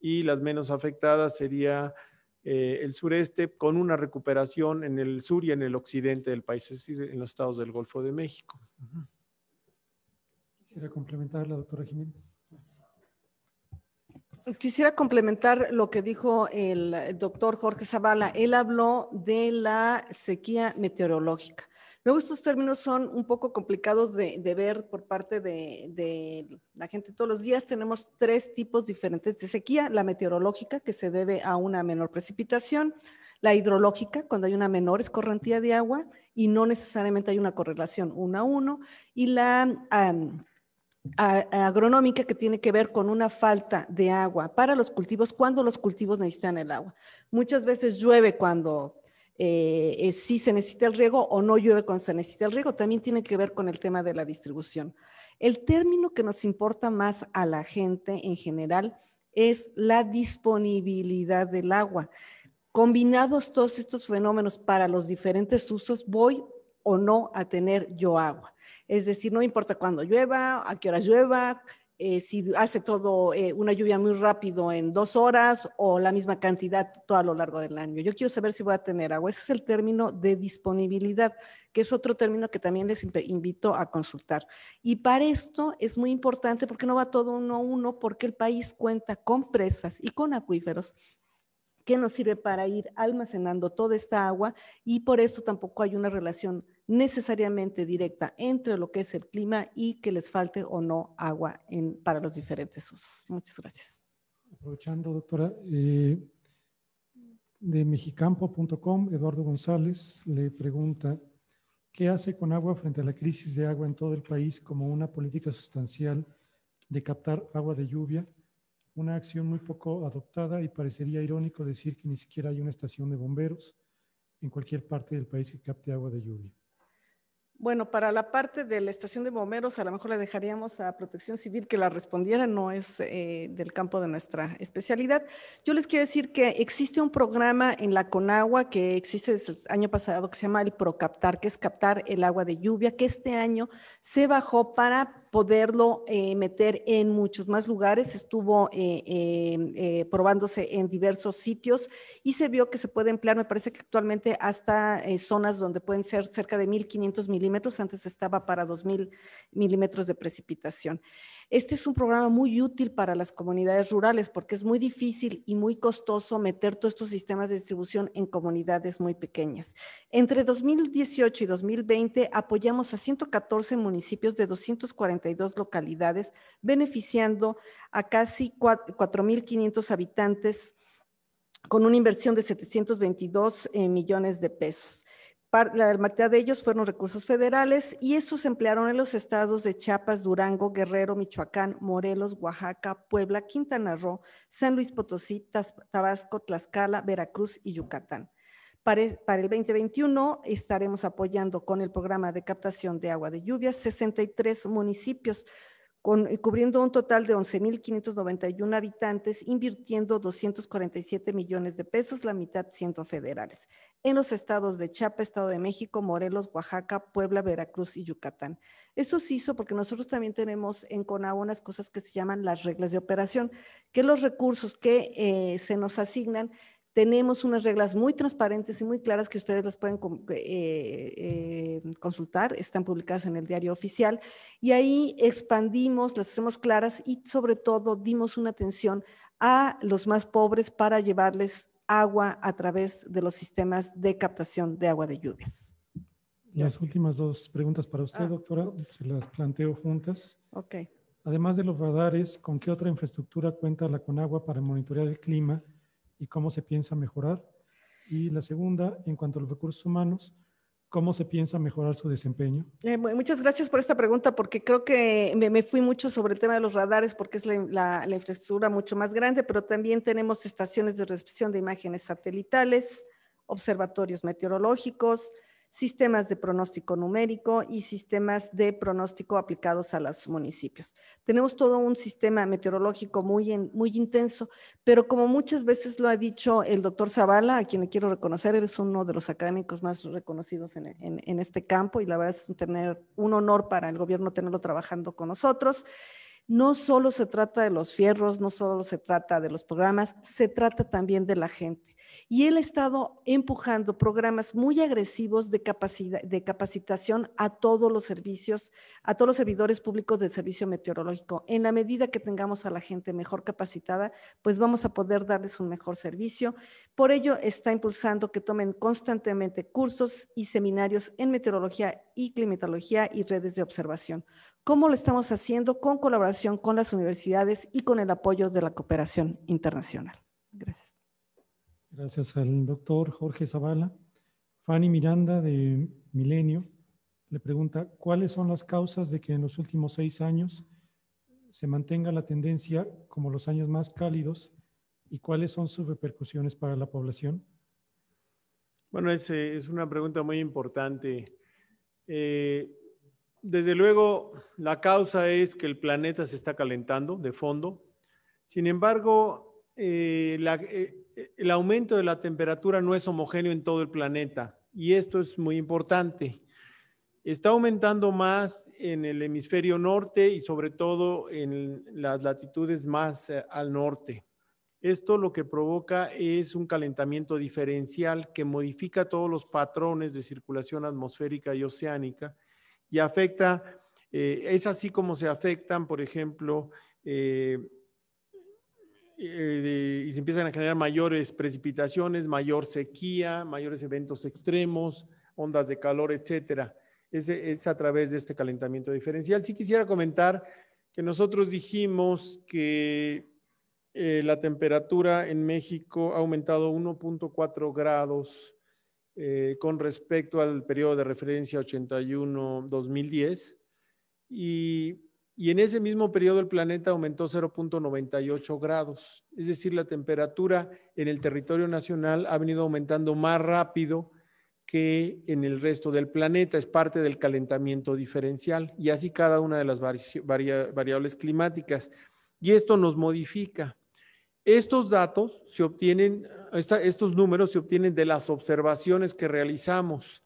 y las menos afectadas sería eh, el sureste, con una recuperación en el sur y en el occidente del país, es decir, en los estados del Golfo de México. Quisiera complementar la doctora Jiménez. Quisiera complementar lo que dijo el doctor Jorge Zavala. Él habló de la sequía meteorológica. Luego estos términos son un poco complicados de, ver por parte de, la gente todos los días. Tenemos tres tipos diferentes de sequía. La meteorológica, que se debe a una menor precipitación. La hidrológica, cuando hay una menor escorrentía de agua y no necesariamente hay una correlación uno a uno. Y la agronómica que tiene que ver con una falta de agua para los cultivos cuando los cultivos necesitan el agua. Muchas veces llueve cuando eh, sí se necesita el riego o no llueve cuando se necesita el riego. También tiene que ver con el tema de la distribución. El término que nos importa más a la gente en general es la disponibilidad del agua. Combinados todos estos fenómenos para los diferentes usos, voy o no a tener yo agua. Es decir, no importa cuándo llueva, a qué hora llueva, eh, si hace todo eh, una lluvia muy rápido en dos horas o la misma cantidad todo a lo largo del año. Yo quiero saber si voy a tener agua. Ese es el término de disponibilidad, que es otro término que también les invito a consultar. Y para esto es muy importante porque no va todo uno a uno, porque el país cuenta con presas y con acuíferos que nos sirve para ir almacenando toda esta agua y por eso tampoco hay una relación necesariamente directa entre lo que es el clima y que les falte o no agua para los diferentes usos. Muchas gracias. Aprovechando, doctora, eh, de mexicampo.com, Eduardo González le pregunta, ¿qué hace con agua frente a la crisis de agua en todo el país como una política sustancial de captar agua de lluvia una acción muy poco adoptada y parecería irónico decir que ni siquiera hay una estación de bomberos en cualquier parte del país que capte agua de lluvia. Bueno, para la parte de la estación de bomberos, a lo mejor le dejaríamos a Protección Civil que la respondiera, no es eh, del campo de nuestra especialidad. Yo les quiero decir que existe un programa en la Conagua que existe desde el año pasado que se llama el Procaptar, que es captar el agua de lluvia, que este año se bajó para poderlo eh, meter en muchos más lugares. Estuvo eh, em, eh, probándose en diversos sitios y se vio que se puede emplear, me parece que actualmente hasta zonas donde pueden ser cerca de 1500 milímetros, antes estaba para 2000 milímetros de precipitación. Este es un programa muy útil para las comunidades rurales porque es muy difícil y muy costoso meter todos estos sistemas de distribución en comunidades muy pequeñas. Entre 2018 y 2020 apoyamos a 114 municipios de 242 localidades, beneficiando a casi 4.500 habitantes con una inversión de 722 eh, millones de pesos la mayoría de ellos fueron recursos federales y estos se emplearon en los estados de Chiapas, Durango, Guerrero, Michoacán, Morelos, Oaxaca, Puebla, Quintana Roo, San Luis Potosí, Tabasco, Tlaxcala, Veracruz y Yucatán. Para, el 2021 estaremos apoyando con el programa de captación de agua de lluvia 63 municipios, con, eh, cubriendo un total de 11.591 habitantes, invirtiendo 247 millones de pesos, la mitad siendo federales en los estados de Chiapas, Estado de México, Morelos, Oaxaca, Puebla, Veracruz y Yucatán. Eso se hizo porque nosotros también tenemos en CONAO unas cosas que se llaman las reglas de operación, que los recursos que eh, se nos asignan tenemos unas reglas muy transparentes y muy claras que ustedes las pueden eh, eh, consultar, están publicadas en el diario oficial y ahí expandimos, las hacemos claras y sobre todo dimos una atención a los más pobres para llevarles agua a través de los sistemas de captación de agua de lluvias. Las últimas dos preguntas para usted, ah. doctora, se las planteo juntas. Ok. Además de los radares, ¿con qué otra infraestructura cuenta la Conagua para monitorear el clima y cómo se piensa mejorar? Y la segunda, en cuanto a los recursos humanos, ¿Cómo se piensa mejorar su desempeño? Eh, muchas gracias por esta pregunta, porque creo que me, fui mucho sobre el tema de los radares, porque es la infraestructura mucho más grande, pero también tenemos estaciones de recepción de imágenes satelitales, observatorios meteorológicos, sistemas de pronóstico numérico y sistemas de pronóstico aplicados a los municipios. Tenemos todo un sistema meteorológico muy, muy intenso, pero como muchas veces lo ha dicho el doctor Zavala, a quien le quiero reconocer, es uno de los académicos más reconocidos en, este campo y la verdad es tener, un honor para el gobierno tenerlo trabajando con nosotros no solo se trata de los fierros, no solo se trata de los programas, se trata también de la gente y él ha estado empujando programas muy agresivos de, de capacitación a todos los servicios, a todos los servidores públicos del servicio meteorológico. En la medida que tengamos a la gente mejor capacitada, pues vamos a poder darles un mejor servicio. Por ello, está impulsando que tomen constantemente cursos y seminarios en meteorología y climatología y redes de observación. ¿Cómo lo estamos haciendo? Con colaboración con las universidades y con el apoyo de la cooperación internacional. Gracias. Gracias al doctor Jorge Zavala. Fanny Miranda de Milenio le pregunta, ¿cuáles son las causas de que en los últimos seis años se mantenga la tendencia como los años más cálidos y cuáles son sus repercusiones para la población? Bueno, es, eh, una pregunta muy importante. Eh, desde luego, la causa es que el planeta se está calentando de fondo. Sin embargo, eh, la, el aumento de la temperatura no es homogéneo en todo el planeta y esto es muy importante. Está aumentando más en el hemisferio norte y sobre todo en las latitudes más eh, al norte. Esto lo que provoca es un calentamiento diferencial que modifica todos los patrones de circulación atmosférica y oceánica y afecta, eh, es así como se afectan, por ejemplo, eh, eh, y se empiezan a generar mayores precipitaciones, mayor sequía, mayores eventos extremos, ondas de calor, etcétera. Es, es a través de este calentamiento diferencial. Sí quisiera comentar que nosotros dijimos que eh, la temperatura en México ha aumentado 1.4 grados eh, con respecto al periodo de referencia 81-2010 y y en ese mismo periodo el planeta aumentó 0.98 grados. Es decir, la temperatura en el territorio nacional ha venido aumentando más rápido que en el resto del planeta. Es parte del calentamiento diferencial y así cada una de las variables climáticas. Y esto nos modifica. Estos datos se obtienen, estos números se obtienen de las observaciones que realizamos.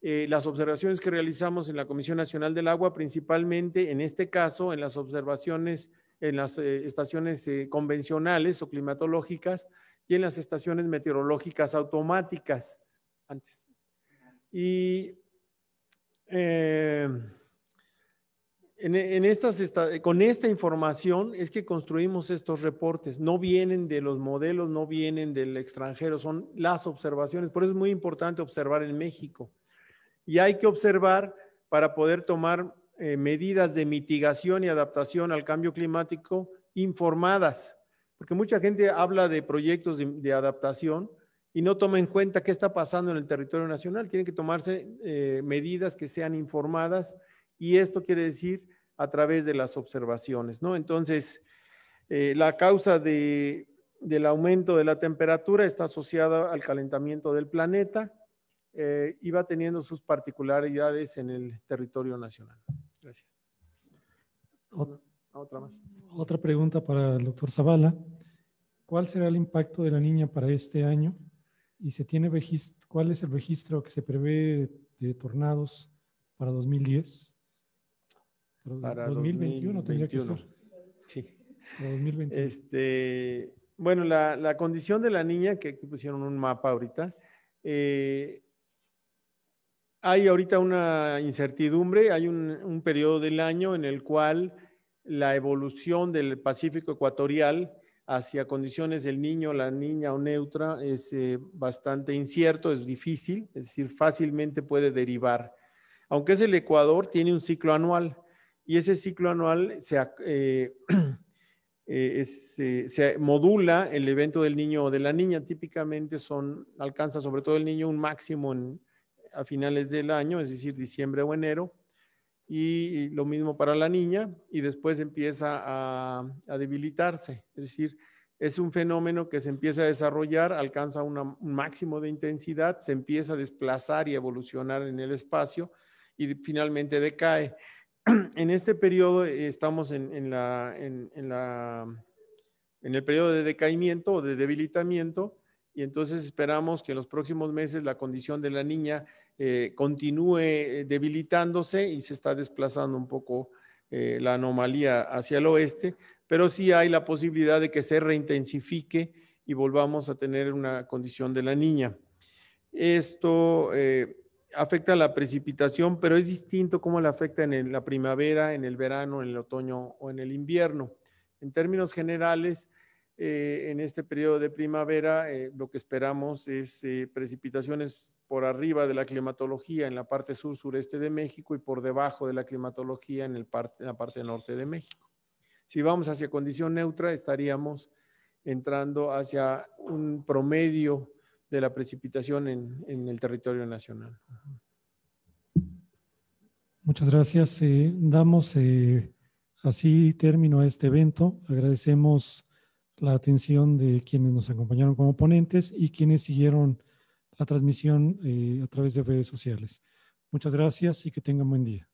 Eh, las observaciones que realizamos en la Comisión Nacional del Agua, principalmente en este caso, en las observaciones en las eh, estaciones eh, convencionales o climatológicas y en las estaciones meteorológicas automáticas. Antes. Y en, estas, con esta información es que construimos estos reportes. No vienen de los modelos, no vienen del extranjero, son las observaciones. Por eso es muy importante observar en México y hay que observar para poder tomar eh, medidas de mitigación y adaptación al cambio climático informadas, porque mucha gente habla de proyectos de, adaptación y no toma en cuenta qué está pasando en el territorio nacional. Tienen que tomarse eh, medidas que sean informadas y esto quiere decir a través de las observaciones, ¿no? Entonces, eh, la causa del aumento de la temperatura está asociada al calentamiento del planeta eh, iba teniendo sus particularidades en el territorio nacional. Gracias. Otra, más. Otra pregunta para el doctor Zavala. ¿Cuál será el impacto de la niña para este año? ¿Y se tiene cuál es el registro que se prevé de tornados para 2010? Para, 2021, que ser. Sí. Este, bueno, la, condición de la niña, que aquí pusieron un mapa ahorita, eh, hay ahorita una incertidumbre, hay un, periodo del año en el cual la evolución del Pacífico ecuatorial hacia condiciones del niño, la niña o neutra es eh, bastante incierto, es difícil, es decir, fácilmente puede derivar. Aunque es el Ecuador, tiene un ciclo anual y ese ciclo anual se, eh, eh, modula el evento del niño o de la niña. Típicamente son, alcanza sobre todo el niño un máximo en, a finales del año, es decir, diciembre o enero, y lo mismo para la niña, y después empieza a, debilitarse, es decir, es un fenómeno que se empieza a desarrollar, alcanza un máximo de intensidad, se empieza a desplazar y evolucionar en el espacio y finalmente decae. En este periodo eh, estamos en, en, la, en, el periodo de decaimiento o de debilitamiento y entonces esperamos que en los próximos meses la condición de la niña eh, continúe eh, debilitándose y se está desplazando un poco eh, la anomalía hacia el oeste, pero sí hay la posibilidad de que se reintensifique y volvamos a tener una condición de la niña. Esto afecta a la precipitación, pero es distinto cómo la afecta en la primavera, en el verano, en el otoño o en el invierno. En términos generales, eh, en este periodo de primavera eh, lo que esperamos es eh, precipitaciones por arriba de la climatología en la parte sur-sureste de México y por debajo de la climatología en, la parte norte de México. Si vamos hacia condición neutra, estaríamos entrando hacia un promedio de la precipitación en, en el territorio nacional. Muchas gracias. damos así término a este evento. Agradecemos la atención de quienes nos acompañaron como ponentes y quienes siguieron la transmisión eh, a través de redes sociales. Muchas gracias y que tengan buen día.